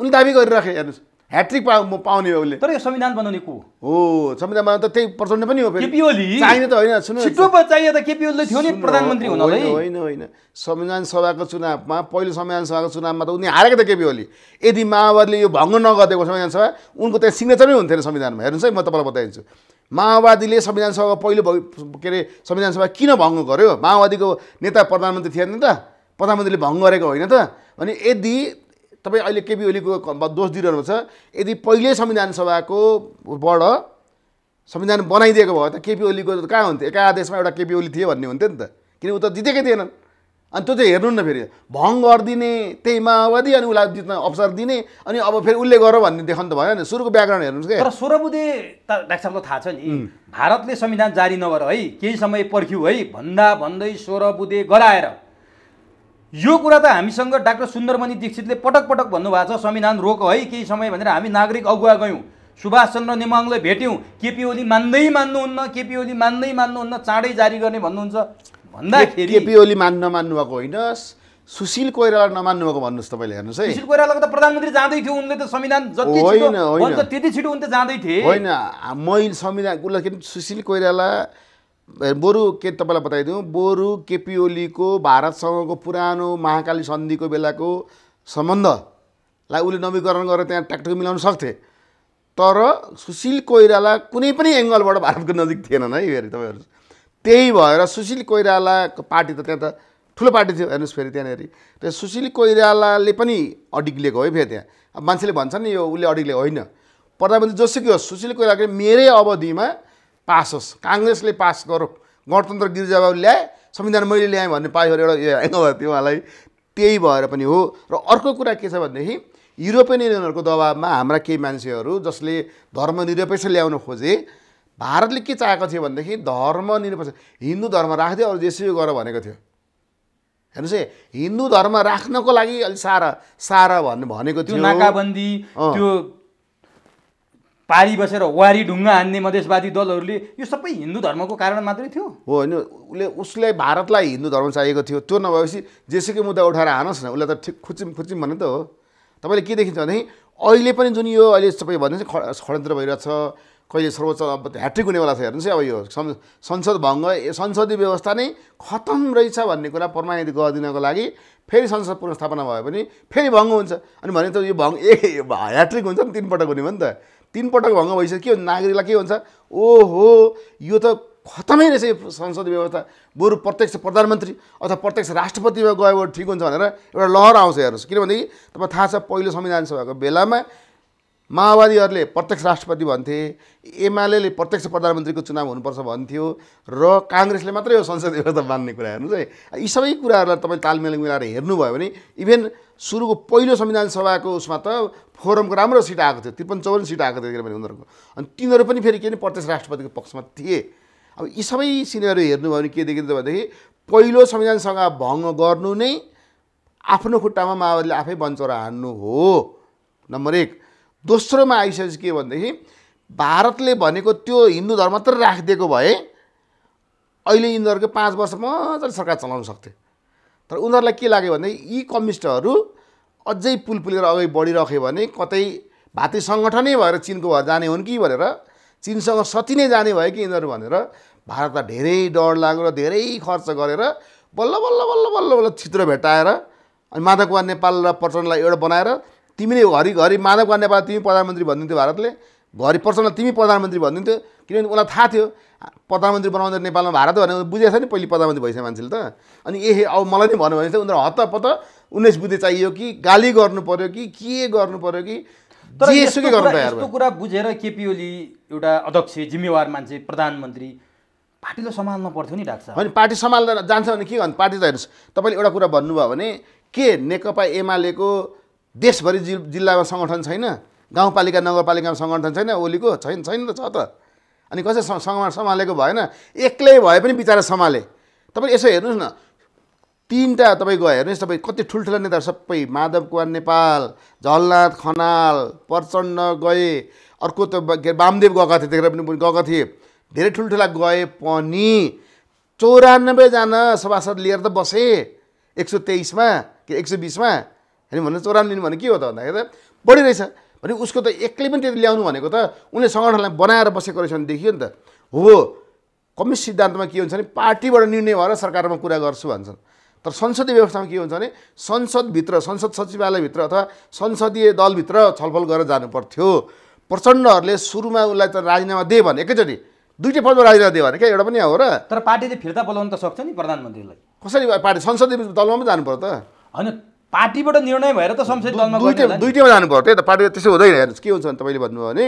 उनले दाबी गरिराखे हेर्नुहोस् ह्याट्रिक पा पाउने उसले तर यो संविधान बनाउने को हो संविधान बनाउनु त त्यही प्रचण्ड पनि हो केपी ओली चाहिने त होइन सुन्नु छिटो चाहिए त केपी ओली थियो नि प्रधानमन्त्री हुनलाई होइन होइन संविधान सभाको चुनावमा पहिलो संविधान सभाको चुनावमा त उनी हारेको त केपी ओली यदि माओवादीले यो भङ्ग नगरिदिएको संविधान सभा उनको त्यहाँ सिग्नेचर नै हुन्थेन संविधानमा हेर्नुहोस् है म तपाईँलाई बताइदिन्छु माओवादीले संविधान सभाको पहिलो के अरे संविधान सभा किन भङ्ग गर्यो माओवादीको नेता प्रधानमन्त्री थिएन नि त प्रधानमन्त्रीले भङ्ग गरेको होइन त अनि यदि तपाईँ अहिले केपी ओलीको दोष दिइरहनुहुन्छ यदि पहिल्यै संविधान सभाकोबाट संविधान बनाइदिएको भए त केपी ओलीको कहाँ हुन्थ्यो एकादेशमा आदेशमा एउटा केपी ओली थिए भन्ने हुन्थ्यो नि त किन ऊ त जितेकै थिएनन् अनि त्यो चाहिँ हेर्नु न फेरि भङ गरिदिने त्यही माओवादी अनि उसलाई जित्न अवसर दिने अनि अब फेरि उसले गर भन्ने देखाउनु त भएन नि सुरुको ब्याकग्राउन्ड हेर्नुहोस् क्या तर सोह्र बुधे त डाक्टर साहबको थाहा छ नि भारतले संविधान जारी नगर है केही समय पर्ख्यौँ है भन्दा भन्दै सोह्र बुधे गराएर यो कुरा त हामीसँग डाक्टर सुन्दरमणि दीक्षितले पटक पटक भन्नुभएको छ संविधान रोक है केही समय भनेर हामी नागरिक अगुवा गयौँ सुभाष चन्द्र नेमाङलाई भेट्यौँ केपी ओली मान्दै मान्नुहुन्न केपी ओली मान्दै मान्नुहुन्न चाँडै जारी गर्ने भन्नुहुन्छ भन्दाखेरि केपी ओली मान्न भएको होइन सुशील कोइराला नमान्नु भएको भन्नुहोस् तपाईँले हेर्नुहोस् है सुशील कोइरालाको त प्रधानमन्त्री जाँदै थियो उनले त संविधान जति होइन त्यति छिटो उनले जाँदै थिए होइन मैले संविधान उसलाई सुशील कोइराला बोरु के तपाईँलाई बताइदिउँ बोरु केपी ओलीको भारतसँगको पुरानो महाकाली सन्धिको बेलाको सम्बन्धलाई उसले नवीकरण गरेर त्यहाँ ट्याक्टर मिलाउन सक्थे तर सुशील कोइराला कुनै पनि एङ्गलबाट भारतको नजिक थिएनन् है फेरि तपाईँहरू त्यही भएर सुशील कोइरालाको पार्टी त त्यहाँ त ठुलो पार्टी थियो हेर्नुहोस् फेरि त्यहाँनिर र सुशील कोइरालाले पनि अडिग्लेको हो है फेरि त्यहाँ अब मान्छेले भन्छन् नि यो उसले अडिग्लेको होइन प्रधानमन्त्री जोसुकै होस् सुशील कोइरालाले मेरै अवधिमा पास होस् काङ्ग्रेसले पास गरो गणतन्त्र गिरिजाबाबु ल्याए संविधान मैले ल्याएँ भन्ने पायो एउटा भयो त्यो उहाँलाई त्यही भएर पनि हो र अर्को कुरा के छ भनेदेखि युरोपियन युनियनहरूको दबाबमा हाम्रा केही मान्छेहरू जसले धर्मनिरपेक्ष ल्याउन खोजे भारतले के चाहेको थियो भनेदेखि धर्मनिरपेक्ष हिन्दू धर्म राखिदियो अरू जेसी गर भनेको थियो हेर्नुहोस् है हिन्दू धर्म राख्नको लागि अलिक सारा सारा भन्ने भनेको थियो नाकाबन्दी त्यो पारी बसेर वारी ढुङ्गा हान्ने मधेसवादी दलहरूले यो सबै हिन्दू धर्मको कारण मात्रै थियो हो होइन उसले उसले भारतलाई हिन्दू धर्म चाहिएको थियो त्यो नभएपछि जेसुकै मुद्दा उठाएर हानुहोस् न उसलाई त ठिक खुचिम खुचिम भने त हो तपाईँले के देखिन्छ भनेदेखि अहिले पनि जुन यो अहिले सबै भन्नुहोस् षड्यन्त्र भइरहेछ कहिले सर्वोच्च ह्याट्रिक हुनेवाला छ हेर्नुहोस् है अब यो संसद भङ्ग संसदीय व्यवस्था नै खतम रहेछ भन्ने कुरा प्रमाणित गरिदिनको लागि फेरि संसद पुनर्स्थापना भयो भने फेरि भङ्ग हुन्छ अनि भने त यो भङ्ग [LAUGHS] ए ह्याट्रिक हुन्छ नि तिनपटक हुने भयो नि त तिन पटक भङ्ग भइसक्यो के नागरिकलाई के हुन्छ ओहो यो त खत्तमै रहेछ यो संसद व्यवस्था बरु प्रत्यक्ष प्रधानमन्त्री अथवा प्रत्यक्ष राष्ट्रपतिमा गयो भने ठिक हुन्छ भनेर एउटा लहर आउँछ हेर्नुहोस् किनभनेदेखि तपाईँलाई थाहा छ पहिलो संविधान सभाको बेलामा माओवादीहरूले प्रत्यक्ष राष्ट्रपति भन्थे एमाले प्रत्यक्ष प्रधानमन्त्रीको चुनाव हुनुपर्छ भन्थ्यो र काङ्ग्रेसले मात्रै यो संसद व्यवस्था मान्ने कुरा हेर्नुहोस् है यी सबै कुराहरूलाई तपाईँ तालमेल मिलाएर हेर्नुभयो भने इभेन सुरुको पहिलो संविधान सभाको उसमा त फोरमको राम्रो सिट आएको थियो त्रिपन्न चौवन्न सिट आएको थियो किनभने उनीहरूको अनि तिनीहरू पनि फेरि के भने प्रत्यक्ष राष्ट्रपतिको पक्षमा थिए अब यी सबै सिनेहरू हेर्नुभयो भने के देखिन्छ भनेदेखि पहिलो संविधान सभा भङ्ग गर्नु नै आफ्नो खुट्टामा माओवादीले आफै बन्चौरा हान्नु हो नम्बर एक दोस्रोमा आइसकेपछि के भनेदेखि भारतले भनेको त्यो हिन्दू धर्म मात्र राखिदिएको भए अहिले यिनीहरूको पाँच वर्ष मजाले सरकार चलाउन सक्थे तर उनीहरूलाई के लाग्यो भने यी कम्युनिस्टहरू अझै पुलपुलेर अगाडि बढिरह्यो भने कतै भातृ सङ्गठनै भएर चिनको भएर जाने हुन् कि भनेर चिनसँग सति नै जाने भयो कि यिनीहरू भनेर भारतलाई धेरै डर लाग्यो र धेरै खर्च गरेर बल्ल बल्ल बल्ल बल्ल बल्ल चित्र भेटाएर अनि माधव कुमार नेपाल र प्रचण्डलाई एउटा बनाएर तिमीले घरि घरि माधव नेपाल तिमी प्रधानमन्त्री भनिदिन्थ्यो भारतले घरि प्रचण्ड तिमी प्रधानमन्त्री भनिदिन्थ्यो किनभने उसलाई थाहा थियो प्रधानमन्त्री बनाउँदा नेपालमा भारत भनेर बुझेको छ नि पहिले प्रधानमन्त्री भइसक्यो मान्छेले त अनि ए अब मलाई नै भन्यो भने चाहिँ उनीहरू हतपत उन्नाइस बुद्धि चाहियो कि गाली गर्नु पऱ्यो कि के गर्नु पऱ्यो कि तर यस्तो कुरा बुझेर केपी ओली एउटा अध्यक्ष जिम्मेवार मान्छे प्रधानमन्त्री पार्टीलाई सम्हाल्नु पर्थ्यो नि डाक्छ होइन पार्टी सम्हाल्दा जान्छ भने के गर्नु पार्टी त हेर्नुहोस् तपाईँले एउटा कुरा भन्नुभयो भने के नेकपा एमालेको देशभरि जि जिल्लामा सङ्गठन छैन गाउँपालिका नगरपालिकामा सङ्गठन छैन ओलीको छैन छैन त छ त अनि कसै सम्हालेको भएन एक्लै भए पनि बिचरा सम्हाले तपाईँ यसो हेर्नुहोस् न तिनवटा तपाईँ गयो हेर्नुहोस् तपाईँ कति ठुल्ठुला नेताहरू सबै माधव कुमार नेपाल झलनाथ खनाल प्रचण्ड गए अर्को त वामदेव गएको थिएँ त्यतिखेर पनि गएको थिएँ धेरै ठुल्ठुला गए पनि चौरानब्बेजना सभासद लिएर त बसेँ एक सौ तेइसमा कि एक सौ बिसमा होइन भने चौराम लिनु भने के हो त भन्दाखेरि त बढी रहेछ भने उसको त एक्लै पनि त्यति ल्याउनु भनेको त उसले सङ्गठनलाई बनाएर बसेको रहेछ भने देखियो नि त हो कम्युनिस्ट सिद्धान्तमा के हुन्छ भने पार्टीबाट निर्णय भएर सरकारमा कुरा गर्छु भन्छन् तर संसदीय व्यवस्थामा के हुन्छ भने संसदभित्र संसद सचिवालयभित्र अथवा संसदीय दलभित्र छलफल गरेर जानु पर्थ्यो प्रचण्डहरूले सुरुमा उसलाई त राजीनामा दे भने एकैचोटि दुइटै पदमा राजीनामा दियो भने क्या एउटा पनि हो र तर पार्टीले फिर्ता बोलाउनु त सक्छ नि प्रधानमन्त्रीलाई कसरी पार्टी संसदीय दलमा पनि जानु पर्यो त होइन पार्टीबाट निर्णय भएर त संसद दलमा दुईटैमा जानु पर्यो त्यही त पार्टी त्यसो हुँदैन हेर्नुहोस् के हुन्छ भने तपाईँले भन्नुभयो भने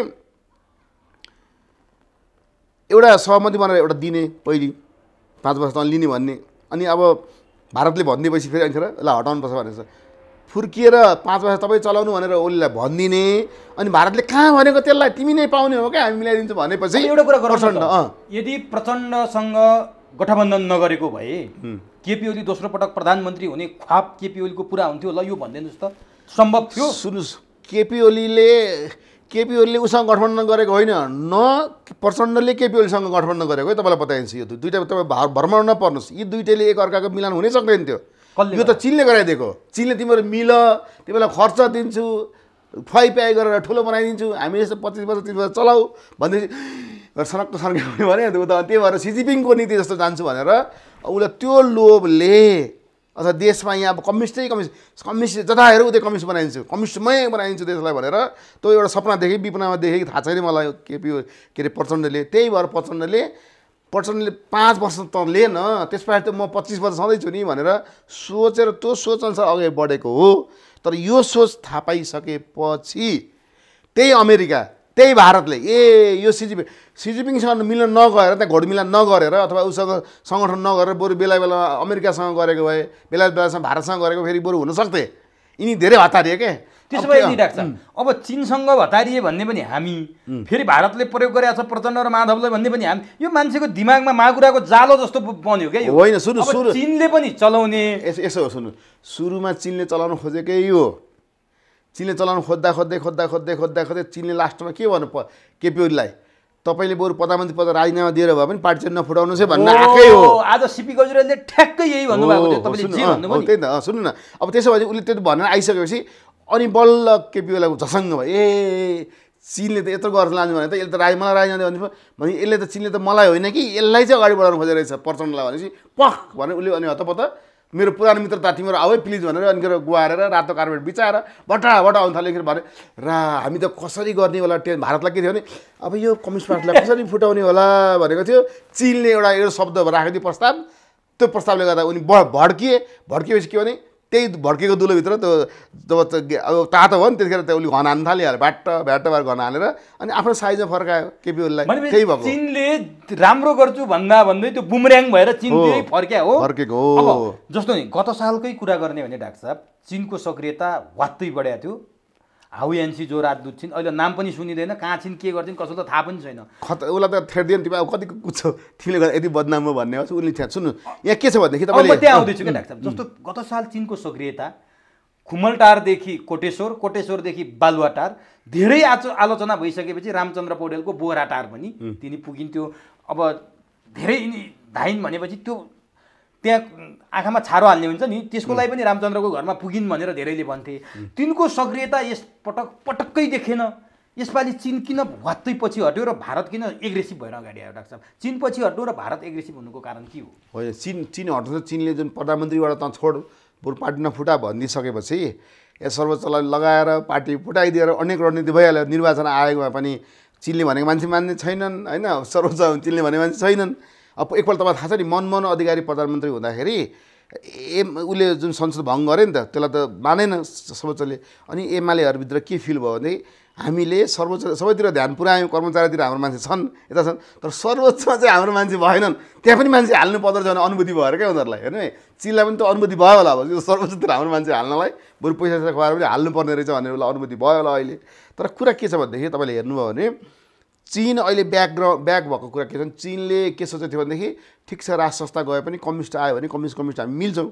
एउटा सहमति बनाएर एउटा दिने पहिले पाँच वर्ष लिने भन्ने अनि अब भारतले भनिदिएपछि फेरि अनि ल हटाउनुपर्छ भनेर फुर्किएर पाँच वर्ष तपाईँ चलाउनु भनेर ओलीलाई भनिदिने अनि भारतले कहाँ भनेको त्यसलाई तिमी नै पाउने हो क्या हामी मिलाइदिन्छौँ भनेपछि एउटा कुरा गर्छ यदि प्रचण्डसँग गठबन्धन नगरेको भए केपी ओली दोस्रो पटक प्रधानमन्त्री हुने ख्वाब केपी ओलीको पुरा हुन्थ्यो ल यो भनिदिनुहोस् त सम्भव थियो सुन्नुहोस् केपी ओलीले केपी ओलीले उसँग गठबन्धन गरेको होइन न प्रचण्डले केपी ओलीसँग गठबन्धन गरेको है तपाईँलाई बताइन्छ यो दुइटा तपाईँ भा भ्रमण नपर्नुहोस् यी दुइटैले एकअर्काको मिलान हुनै सक्दैन थियो यो त चिनले गराइदिएको चिनले तिमीहरू मिल तिमीलाई खर्च दिन्छु खुवाइपियाइ गरेर ठुलो बनाइदिन्छु हामी यस्तो पच्चिस वर्ष तिस वर्ष चलाऊ भन्दै सनक्क सन्क्यो [LAUGHS] भने ऊ त त्यही भएर सिजिपिङको नीति जस्तो जान्छु भनेर उसलाई त्यो लोभले अथवा देशमा यहाँ अब कम्युनिस्टै कम्युनिस्ट कम्युनिस्ट जता हेरौँ उतै कम्युनिस्ट बनाइदिन्छु कम्युनिस्टमै बनाइदिन्छु देशलाई भनेर त्यो एउटा सपना देखेँ विपनामा देखेँ थाहा छैन मलाई केपी के अरे प्रचण्डले त्यही भएर प्रचण्डले प्रचण्डले पाँच वर्ष त लिएन पछाडि त म पच्चिस वर्ष सधैँ छु नि भनेर सोचेर त्यो सोचअनुसार अगाडि बढेको हो तर यो सोच थाहा पाइसकेपछि त्यही अमेरिका त्यही भारतले ए यो सिजिपिङ सिजिपिङसँग मिलन नगरेर त्यहाँ घोडमिला नगरेर अथवा उसँग सङ्गठन नगरेर बरु बेला बेलामा अमेरिकासँग गरेको भए बेला बेलासँग भारतसँग गरेको फेरि बरु हुनसक्थे यिनी धेरै हतारिए के त्यसो भए दिइरहेको छ अब चिनसँग हतारिए भन्ने पनि हामी फेरि भारतले प्रयोग गरेको छ प्रचण्ड र माधवले भन्ने पनि हामी यो मान्छेको दिमागमा मागुराको जालो जस्तो बन्यो क्या होइन सुरु सुरु चिनले पनि चलाउने यसो सुन्नु सुरुमा चिनले चलाउनु खोजेकै यो चिनले चलाउनु खोज्दा खोज्दै खोज्दा खोज्दै खोज्दा खोज्दै चिनले लास्टमा के भन्नु प केपी ओलीलाई तपाईँले बरु प्रधानमन्त्री पद राजीनामा दिएर भए पनि पार्टी चाहिँ नफुटाउनु चाहिँ भन्नु आएकै हो आज सिपी गजुरेलले ठ्याक्कै यही भन्नुभएको त्यही त सुन्नु न अब त्यसो भए उसले त्यो भनेर आइसकेपछि अनि बल्ल केपी ओलीको झसङ्ग भयो ए चिनले त यत्रो गरेर लानु भने त यसले त राज मलाई राजीनामा दियो भने यसले त चिनले त मलाई होइन कि यसलाई चाहिँ अगाडि बढाउनु खोजेको रहेछ प्रचण्डलाई भनेपछि पख भने उसले अनि हतपत मेरो पुरानो मित्रता तिमीहरू आऊ है प्लिज भनेर अनिखेर गुहारेर रातो कार्पेट बिचाएर बटाबाट आउनु थाल्यो भने रा हामी त कसरी गर्ने होला टेन भारतलाई के थियो भने अब यो कम्युनिस्ट पार्टीलाई कसरी फुटाउने होला भनेको थियो चिनले एउटा एउटा शब्द थियो प्रस्ताव त्यो प्रस्तावले गर्दा उनी भड्किए भड्किएपछि के भने त्यही भड्केको दुलोभित्र त्यो जब अब तातो भयो नि त्यतिखेर त्यो उसले हनान थालिहाल्यो भ्याट्ट भ्याट भएर घन हालेर अनि आफ्नो साइजमा फर्कायो केपी ओलीलाई त्यही भएको चिनले राम्रो गर्छु भन्दा भन्दै त्यो बुमर्याङ भएर चिन फर्क्या हो फर्केको जस्तो नि गत सालकै कुरा गर्ने भने डाक्टर साहब चिनको सक्रियता वात्तै बढाएको थियो हाउएनसी जो राजदूत छिन् अहिले नाम पनि सुनिँदैन कहाँ छिन् के गर्छिन् कसो त थाहा पनि छैन खत उसलाई त थ्रेडियो नि तिमी अब कतिको कुद्छौ तिमीले गर्दा यति बदनाम हो भन्ने हो उसले सुन्नु यहाँ के छ भनेदेखि तपाईँ त्यहाँ आउँदैछु जस्तो गत साल चिनको सक्रियता खुमलटारदेखि कोटेश्वर कोटेश्वरदेखि बालुवाटार धेरै आचो आलोचना भइसकेपछि रामचन्द्र पौडेलको बोराटार पनि तिनी पुगिन्थ्यो अब धेरै यिनी धाइन् भनेपछि त्यो त्यहाँ आँखामा छारो हाल्ने हुन्छ नि त्यसको लागि पनि रामचन्द्रको घरमा पुगिन् भनेर धेरैले भन्थे तिनको सक्रियता यस पटक पटक्कै देखेन यसपालि चिन किन भत्तै पछि हट्यो र भारत किन एग्रेसिभ भएर अगाडि आयो डाक्टर साहब चिन पछि हट्नु र भारत एग्रेसिभ हुनुको कारण के हो होइन चिन चिन हटाउँछ चिनले जुन प्रधानमन्त्रीबाट त छोड बरु पार्टी नफुटा भनिदिइसकेपछि यस सर्वोच्चलाई लगाएर पार्टी फुटाइदिएर अनेक रणनीति भइहाल्यो निर्वाचन आयोगमा पनि चिनले भनेको मान्छे मान्ने छैनन् होइन सर्वोच्च चिनले भनेको मान्छे छैनन् अब एकपल्ट तपाईँलाई थाहा छ नि मनमोहन अधिकारी प्रधानमन्त्री हुँदाखेरि ए उसले जुन संसद भङ्ग गऱ्यो नि त त्यसलाई त मानेन सर्वोच्चले अनि एमालेहरूभित्र के फिल भयो भने हामीले सर्वोच्च सबैतिर ध्यान पुऱ्यायौँ कर्मचारीतिर हाम्रो मान्छे छन् यता छन् तर सर्वोच्चमा चाहिँ हाम्रो मान्छे भएनन् त्यहाँ पनि मान्छे हाल्नु पर्दो रहेछ भने अनुभूति भएर क्या उनीहरूलाई हेर्नु है चिल्ला पनि त अनुभूति भयो होला अब सर्वोच्चतिर हाम्रो मान्छे हाल्नलाई बरु पैसा खुवाएर पनि हाल्नुपर्ने रहेछ भनेर उसलाई अनुभूति भयो होला अहिले तर कुरा के छ भनेदेखि तपाईँले हेर्नुभयो भने चिन अहिले ब्याकग्राउन्ड ब्याक भएको कुरा के छ चिनले के सोचेको थियो भनेदेखि ठिक छ राज संस्था गए पनि कम्युनिस्ट आयो भने कम्युनिस्ट कम्युनिस्ट हामी मिल्छौँ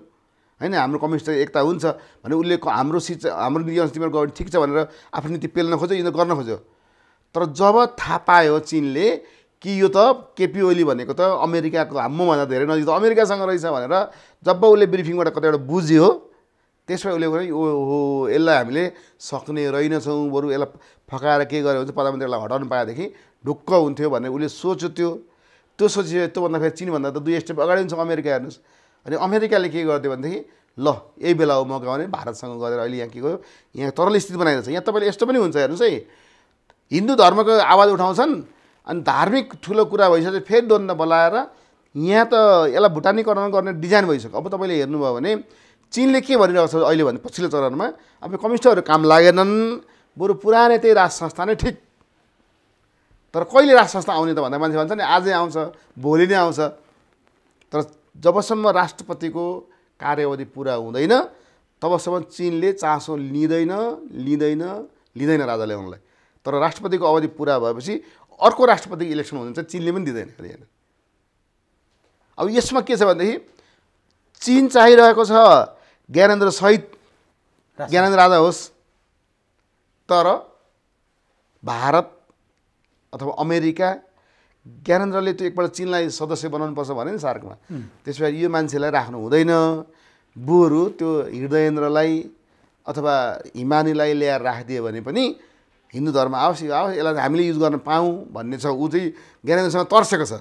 होइन हाम्रो कम्युनिस्ट एकता हुन्छ भने उसले हाम्रो सिच हाम्रो नीति तिमीहरू गयो भने ठिक छ भनेर आफ्नो नीति पेल्न खोज्यो यिनीहरू गर्न खोज्यो तर जब थाहा पायो चिनले कि यो त केपी ओली भनेको त अमेरिकाको हाम्रोभन्दा धेरै नजिक त अमेरिकासँग रहेछ भनेर जब उसले ब्रिफिङबाट कतिवटा बुझ्यो त्यसमा उसले भन्यो ओहो यसलाई हामीले सक्ने रहेनछौँ बरु यसलाई फकाएर के गर्यो भने चाहिँ प्रधानमन्त्रीलाई हटाउनु पाएदेखि ढुक्क हुन्थ्यो भनेर उसले सोच्यो त्यो त्यो सोचे त्योभन्दा फेरि चिनभन्दा त दुई स्टेप अगाडि हुन्छ अमेरिका हेर्नुहोस् अनि अमेरिकाले के गरिदियो भनेदेखि ल यही बेला हो मौका भने भारतसँग गरेर अहिले यहाँ के गर्यो यहाँ तरल स्थिति छ यहाँ तपाईँले यस्तो पनि हुन्छ हेर्नुहोस् है हिन्दू धर्मको आवाज उठाउँछन् अनि धार्मिक ठुलो कुरा भइसक्यो फेरि द्वन्द बोलाएर यहाँ त यसलाई भुटानीकरण गर्ने डिजाइन भइसक्यो अब तपाईँले हेर्नुभयो भने चिनले के भनिरहेको छ अहिले भने पछिल्लो चरणमा अब कम्युनिस्टहरू काम लागेनन् बरु पुरानै त्यही राज संस्था नै ठिक तर कहिले राज संस्था आउने त भन्दा मान्छे भन्छ नि आजै आउँछ भोलि नै आउँछ तर जबसम्म राष्ट्रपतिको कार्यावधि पुरा हुँदैन तबसम्म चिनले चासो लिँदैन लिँदैन लिँदैन राजाले उनलाई तर राष्ट्रपतिको अवधि पुरा भएपछि अर्को राष्ट्रपतिको इलेक्सन हुनुहुन्छ चिनले पनि दिँदैन हेरिहेन अब यसमा के छ भनेदेखि चिन चाहिरहेको छ सहित ज्ञानेन्द्र राजा होस् तर भारत अथवा अमेरिका ज्ञानेन्द्रले त्यो एकपल्ट चिनलाई सदस्य बनाउनुपर्छ भने नि सार्कमा त्यस भएर यो मान्छेलाई राख्नु हुँदैन बुहरू त्यो हृदयेन्द्रलाई अथवा हिमानीलाई ल्याएर राखिदियो भने पनि हिन्दू धर्म आओस् यो आओस् यसलाई हामीले युज गर्न पाऊँ भन्ने छ ऊ चाहिँ ज्ञानेन्द्रसँग तर्सेको छ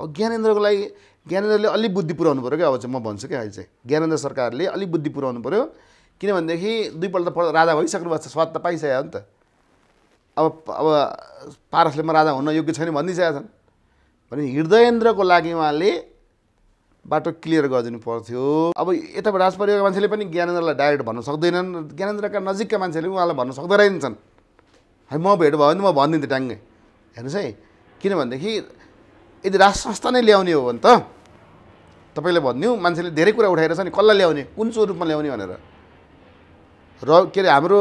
अब ज्ञानेन्द्रको लागि ज्ञानेन्द्रले अलिक बुद्धि पुऱ्याउनु पऱ्यो क्या अब चाहिँ म भन्छु क्या अहिले चाहिँ ज्ञानेन्द्र सरकारले अलिक बुद्धि पुऱ्याउनु पऱ्यो किनभनेदेखि दुईपल्ट राजा भइसक्नु भएको छ स्वाद त पाइसकेको नि त अब अब पारसले म राजा हुन योग्य छैन भनिदिइसकेका छन् भने हृदयेन्द्रको लागि उहाँले बाटो क्लियर गरिदिनु पर्थ्यो अब यता राजपरिवारका मान्छेले पनि ज्ञानेन्द्रलाई डाइरेक्ट भन्न सक्दैनन् ज्ञानेन्द्रका नजिकका मान्छेले उहाँलाई भन्न सक्दै रहेछन् है म भेट भयो भने म भनिदिन्थेँ ट्याङ्गै हेर्नुहोस् है किनभनेदेखि यदि राष्ट्र संस्था नै ल्याउने हो भने त तपाईँले भनिदिउँ मान्छेले धेरै कुरा उठाइरहेछ नि कसलाई ल्याउने कुन चाहिँ रूपमा ल्याउने भनेर र के अरे हाम्रो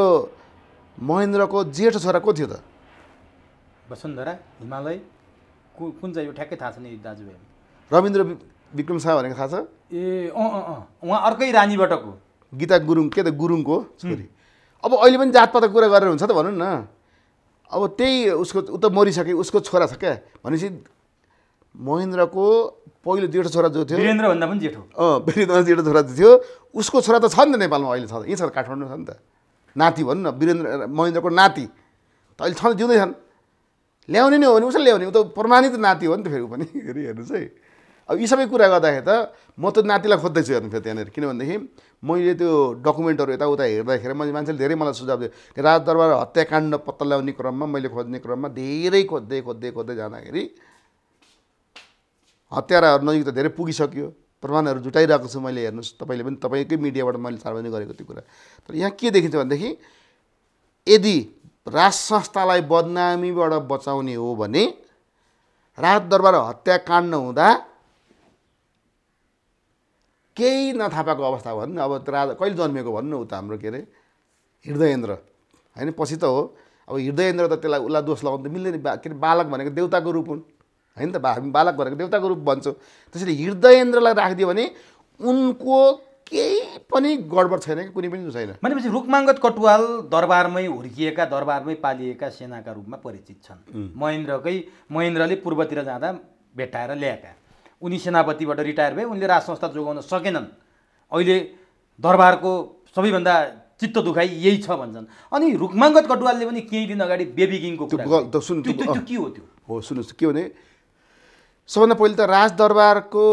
महेन्द्रको जेठ छोरा को थियो त वसुन्धरा हिमालय कुन चाहिँ यो ठ्याक्कै थाहा छ नि दाजुभाइ रविन्द्र विक्रम शाह भनेको थाहा छ ए अँ अँ अँ उहाँ अर्कै रानीबाटको गीता गुरुङ के त गुरुङको छोरी अब अहिले पनि जातपातको कुरा गरेर हुन्छ त भनौँ न अब त्यही उसको उता त मरिसक्यो उसको छोरा छ क्या भनेपछि महेन्द्रको पहिलो जेठो छोरा जो थियो वीरेन्द्रभन्दा पनि जेठो अँ वीरेन्द्रभन्दा जेठो छोरा थियो उसको छोरा त छ नि त नेपालमा अहिले छ यहीँ छ काठमाडौँ छ नि त नाति भनौँ न वीरेन्द्र महेन्द्रको नाति त अहिले छन् जिउँदै छन् ल्याउने नै हो भने उसले ल्याउने ऊ त प्रमाणित नाति हो नि त फेरि पनि [LAUGHS] फेरि हेर्नुहोस् है अब यी सबै कुरा गर्दाखेरि त म त नातिलाई खोज्दैछु हेर्नु फेरि त्यहाँनिर किनभनेदेखि मैले त्यो डकुमेन्टहरू यताउता हेर्दाखेरि मैले मान्छेले धेरै मलाई सुझाव दियो राजदरबार हत्याकाण्ड पत्ता ल्याउने क्रममा मैले खोज्ने क्रममा धेरै खोज्दै खोज्दै खोज्दै जाँदाखेरि हत्याराहरू नजिक त धेरै पुगिसक्यो प्रमाणहरू जुटाइरहेको छु मैले हेर्नुहोस् तपाईँले पनि तपाईँकै मिडियाबाट मैले सार्वजनिक गरेको त्यो कुरा तर यहाँ के देखिन्छ भनेदेखि यदि राज संस्थालाई बदनामीबाट बचाउने हो भने राजदरबार हत्याकाण्ड हुँदा केही नथापाको अवस्था भन्नु अब राज कहिले जन्मेको भन्नु उता हाम्रो के अरे हृदयेन्द्र होइन पछि त हो अब हृदयेन्द्र त त्यसलाई उसलाई दोष लगाउनु त मिल्दैन के अरे बालक भनेको देउताको रूप हुन् होइन त बा हामी बालक भनेको देवताको रूप भन्छौँ त्यसैले हृदयेन्द्रलाई राखिदियो भने उनको केही पनि गडबड छैन कि कुनै पनि छैन भनेपछि रुखमाङ्गत कटुवाल दरबारमै हुर्किएका दरबारमै पालिएका सेनाका रूपमा परिचित छन् महेन्द्रकै महेन्द्रले पूर्वतिर जाँदा भेट्टाएर ल्याएका उनी सेनापतिबाट रिटायर भए उनले राज संस्था जोगाउन सकेनन् अहिले दरबारको सबैभन्दा चित्त दुखाइ यही छ भन्छन् अनि रुखमाङ्गत कटुवालले पनि केही दिन अगाडि बेबी किङको सुन त्यो के हो त्यो हो सुन्नुहोस् के भने सबभन्दा पहिले त राजदरबारको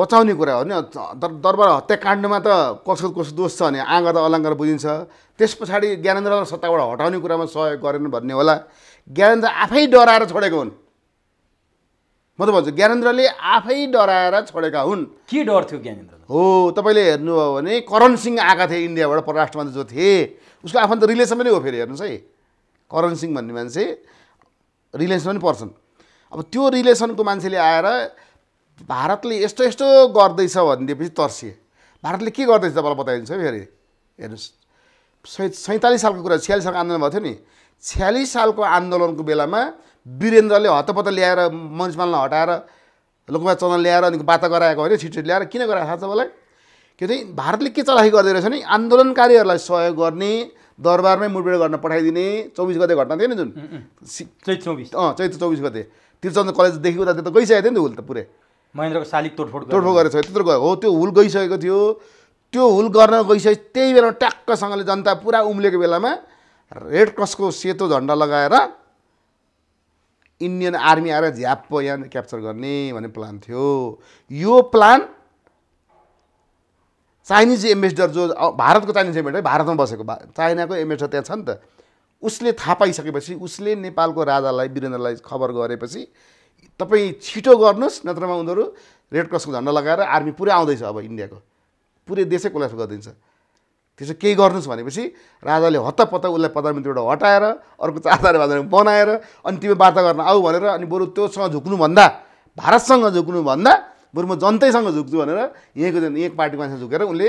बचाउने कुरा हो नि दरबार हत्याकाण्डमा त कसको कसको दोष छ भने आँगा त अलङ्कार बुझिन्छ त्यस पछाडि ज्ञानेन्द्रलाई सत्ताबाट हटाउने कुरामा सहयोग गरेन भन्ने होला ज्ञानेन्द्र आफै डराएर छोडेको हुन् म त भन्छु ज्ञानेन्द्रले आफै डराएर छोडेका हुन् के डर थियो ज्ञानेन्द्र हो तपाईँले हेर्नुभयो भने करण सिंह आएका थिए इन्डियाबाट परराष्ट्र मन्त्री जो थिए उसको आफन्त रिलेसन पनि हो फेरि हेर्नुहोस् है करण सिंह भन्ने मान्छे रिलेसन पनि पर्छन् अब त्यो रिलेसनको मान्छेले आएर भारतले यस्तो यस्तो गर्दैछ भनिदिएपछि तर्सिए भारतले के गर्दैछ तपाईँलाई बताइदिन्छ है फेरि हेर्नुहोस् सै सैँतालिस सालको कुरा छ्यालिस सालको आन्दोलन भएको थियो नि छ्यालिस सालको आन्दोलनको बेलामा वीरेन्द्रले हतपत ल्याएर मञ्चमाललाई हटाएर लोकमा चन्दन ल्याएर अनि बाता गराएको होइन छिटो ल्याएर किन गराएको थाहा छ तपाईँलाई किनभने भारतले के चलाखी गर्दै रहेछ नि आन्दोलनकारीहरूलाई सहयोग गर्ने दरबारमै मुठभेड गर्न पठाइदिने चौबिस गते घटना थियो नि जुन चैत चौबिस अँ चैत चौबिस गते त्रिचन्द्र कलेजदेखि उता त गइसकेको थियो नि त हुल त पुरै महेन्द्रको शालिक तोडफोड तोडफोड गरेको छ त्यत्रो गयो हो त्यो हुल गइसकेको थियो त्यो हुल गर्न गइसके त्यही बेलामा ट्याक्कसँगले जनता पुरा उम्लेको बेलामा रेड क्रसको सेतो झन्डा लगाएर इन्डियन आर्मी आएर झ्याप्प यहाँ क्याप्चर गर्ने भन्ने प्लान थियो यो प्लान चाइनिज एम्बेसडर जो भारतको चाइनिज एम्बेसडर भारतमा बसेको चाइनाको एम्बेसडर त्यहाँ छ नि त उसले थाहा पाइसकेपछि उसले नेपालको राजालाई वीरेन्द्रलाई खबर गरेपछि तपाईँ छिटो गर्नुहोस् नत्रमा उनीहरू रेड क्रसको झन्डा लगाएर आर्मी पुरै आउँदैछ अब इन्डियाको पुरै देशै कोलास गरिदिन्छ त्यसो केही गर्नुहोस् भनेपछि राजाले हत्तपत्त उसलाई प्रधानमन्त्रीबाट हटाएर अर्को चार बाजार बनाएर अनि तिमी वार्ता गर्न आऊ भनेर अनि बरु त्योसँग झुक्नुभन्दा भारतसँग झुक्नुभन्दा बरु म जनतैसँग झुक्छु भनेर यहीँको एक पार्टीको मान्छे झुकेर उनले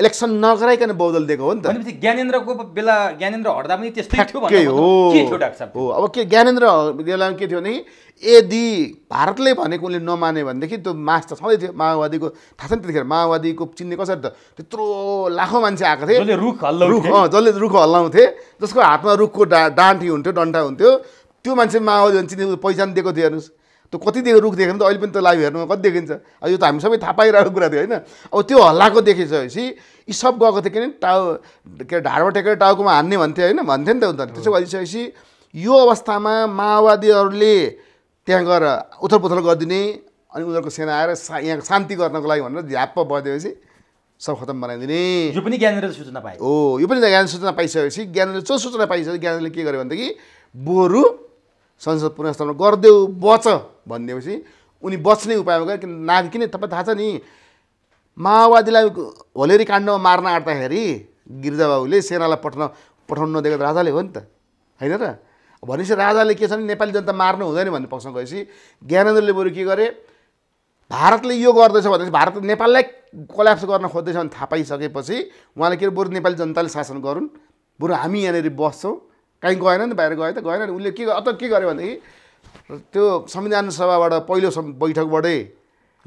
इलेक्सन नगराइकन बौद्धल दिएको हो नि त ज्ञानेन्द्रको बेला ज्ञानेन्द्र हट्दा पनि त्यस्तै थियो हो हो अब के ज्ञानेन्द्र बेला के थियो भने यदि भारतले भनेको उसले नमाने भनेदेखि त्यो मास त छँदै थियो माओवादीको थाहा छ नि त्यतिखेर माओवादीको चिन्ने कसरी त त्यत्रो लाखौँ मान्छे आएको थिए रुख रुख जसले रुख हल्लाउँथे जसको हातमा रुखको डा डाँटी हुन्थ्यो डन्टा हुन्थ्यो त्यो मान्छे माओवादी चिन्ने पहिचान दिएको थियो हेर्नुहोस् त कतिदेखि रुख देख्यो भने त अहिले पनि त लाइभ हेर्नुमा कति देखिन्छ अब यो त हामी सबै थाहा पाइरहेको कुरा थियो होइन अब त्यो हल्लाको देखिसकेपछि यी सब गएको थियो किनभने टाउ के अरे ढाडमा टेकेर टाउकोमा हान्ने भन्थे होइन भन्थ्यो नि त उनीहरू त्यसो भइसकेपछि यो अवस्थामा माओवादीहरूले त्यहाँ गएर उथलपुथल पुथल गरिदिने अनि उनीहरूको सेना आएर सा यहाँ शान्ति गर्नको लागि भनेर झ्याप्प बजेपछि सब खतम बनाइदिने यो पनि ज्ञानेन्द्रले सूचना पाए हो यो पनि ज्ञान सूचना पाइसकेपछि ज्ञानेन्द्र जो सूचना पाइसकेपछि ज्ञानेन्द्रले के गर्यो भनेदेखि बोरु संसद पुनर्स्थापना गरिदेऊ बच भनिदिएपछि उनी बच्ने उपायमा गएर किन नाग किन तपाईँ थाहा छ नि माओवादीलाई होलेरी काण्डमा मार्न आँट्दाखेरि गिरिजाबाबुले सेनालाई पठाउन पठाउनु नदिएको राजाले हो नि त होइन र भनेपछि राजाले के छ भने नेपाली जनता मार्नु हुँदैन भन्ने पक्षमा गएपछि ज्ञानेन्द्रले बरु के गरे भारतले यो गर्दैछ भनेपछि भारत नेपाललाई कोल्याप्स गर्न खोज्दैछ भने थाहा पाइसकेपछि उहाँले के बरु नेपाली जनताले शासन गरून् बरु हामी यहाँनिर बस्छौँ कहीँ गएन नि बाहिर गयो त गएन नि उसले के अत के गर्यो भनेदेखि र त्यो संविधान सभाबाट पहिलो बैठकबाटै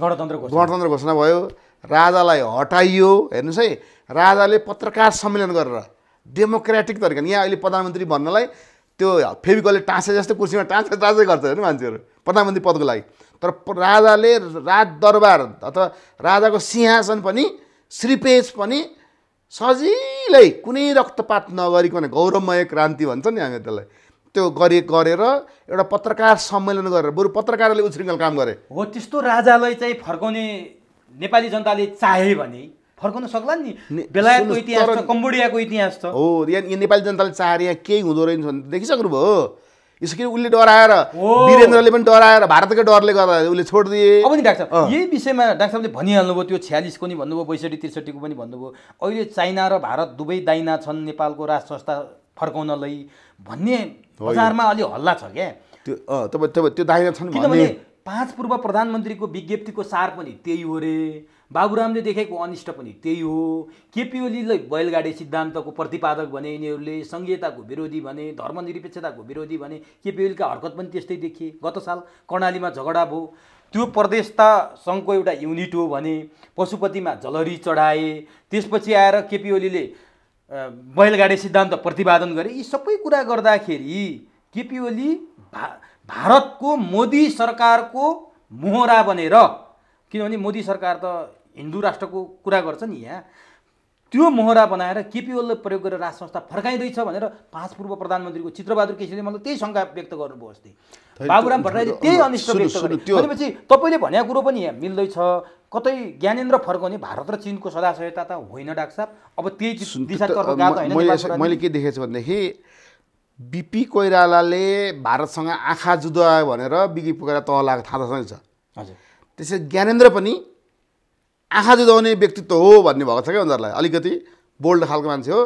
गणतन्त्र गणतन्त्र घोषणा भयो राजालाई हटाइयो हेर्नुहोस् है राजाले पत्रकार सम्मेलन गरेर डेमोक्रेटिक तरिकाले यहाँ अहिले प्रधानमन्त्री भन्नलाई त्यो फेभिकलले टाँसे जस्तै कुर्सीमा टाँसे टाँसे गर्छ होइन मान्छेहरू प्रधानमन्त्री पदको लागि तर राजाले राजदरबार अथवा राजाको सिंहासन पनि श्रीपेज पनि सजिलै कुनै रक्तपात नगरिकन गौरवमय क्रान्ति भन्छ नि हामी त्यसलाई त्यो गरे गरेर एउटा पत्रकार सम्मेलन गरेर बरु पत्रकारले उच्छृङ्खल काम गरे हो त्यस्तो राजालाई चाहिँ फर्काउने नेपाली जनताले चाहे भने फर्काउन सक्ला नि बेलायतको इतिहास कम्बोडियाको इतिहास छ हो यहाँ नेपाली जनताले चाहेर यहाँ केही हुँदो रहेछ भने देखिसक्नुभयो यसरी उसले डराएर वीरेन्द्रले पनि डराएर भारतकै डरले गर्दा उसले छोडिदिए अब नि डाक्टर यही विषयमा डाक्टर साहबले भनिहाल्नुभयो त्यो छ्यालिसको नि भन्नुभयो बैसठी त्रिसठीको पनि भन्नुभयो अहिले चाइना र भारत दुवै दाइना छन् नेपालको राष्ट्र संस्था फर्काउनलाई भन्ने बजारमा अलि हल्ला छ क्या त्यो तपाईँ त्यो दाहिना छन् किनभने पाँच पूर्व प्रधानमन्त्रीको विज्ञप्तिको सार पनि त्यही हो रे बाबुरामले देखेको अनिष्ट पनि त्यही हो केपी ओलीलाई बैलगाडी सिद्धान्तको प्रतिपादक भने यिनीहरूले सङ्घीयताको विरोधी भने धर्मनिरपेक्षताको विरोधी भने केपी ओलीका हरकत पनि त्यस्तै देखिए गत साल कर्णालीमा झगडा भयो त्यो प्रदेशता सङ्घको एउटा युनिट हो भने पशुपतिमा जलरी चढाए त्यसपछि आएर केपी ओलीले बैलगाडी सिद्धान्त प्रतिपादन गरे यी सबै कुरा गर्दाखेरि केपी ओली भा भारतको मोदी सरकारको मोहरा बनेर किनभने मोदी सरकार त हिन्दू राष्ट्रको कुरा गर्छ नि यहाँ त्यो मोहरा बनाएर केपी ओलीले प्रयोग गरेर राज संस्था फर्काइँदैछ भनेर पाँच पूर्व प्रधानमन्त्रीको चित्रबहादुर केसीले मलाई त्यही शङ्का व्यक्त गर्नुभयो अस्ति बाबुराम भट्टराईले त्यही अनिष्ट व्यक्त गरे भनेपछि तपाईँले भनेको कुरो पनि यहाँ मिल्दैछ कतै ज्ञानेन्द्र फर्काउने भारत र चिनको सदा सहायता त होइन डाक्टर साहब अब त्यही चिज गएको मैले के देखेको छु भनेदेखि बिपी कोइरालाले भारतसँग आँखा जुदायो भनेर बिपी कोइराला तह लाग्यो थाहा छ हजुर त्यसै ज्ञानेन्द्र पनि आँखा जुदाउने व्यक्तित्व हो भन्ने भएको छ क्या उनीहरूलाई अलिकति बोल्ड खालको मान्छे हो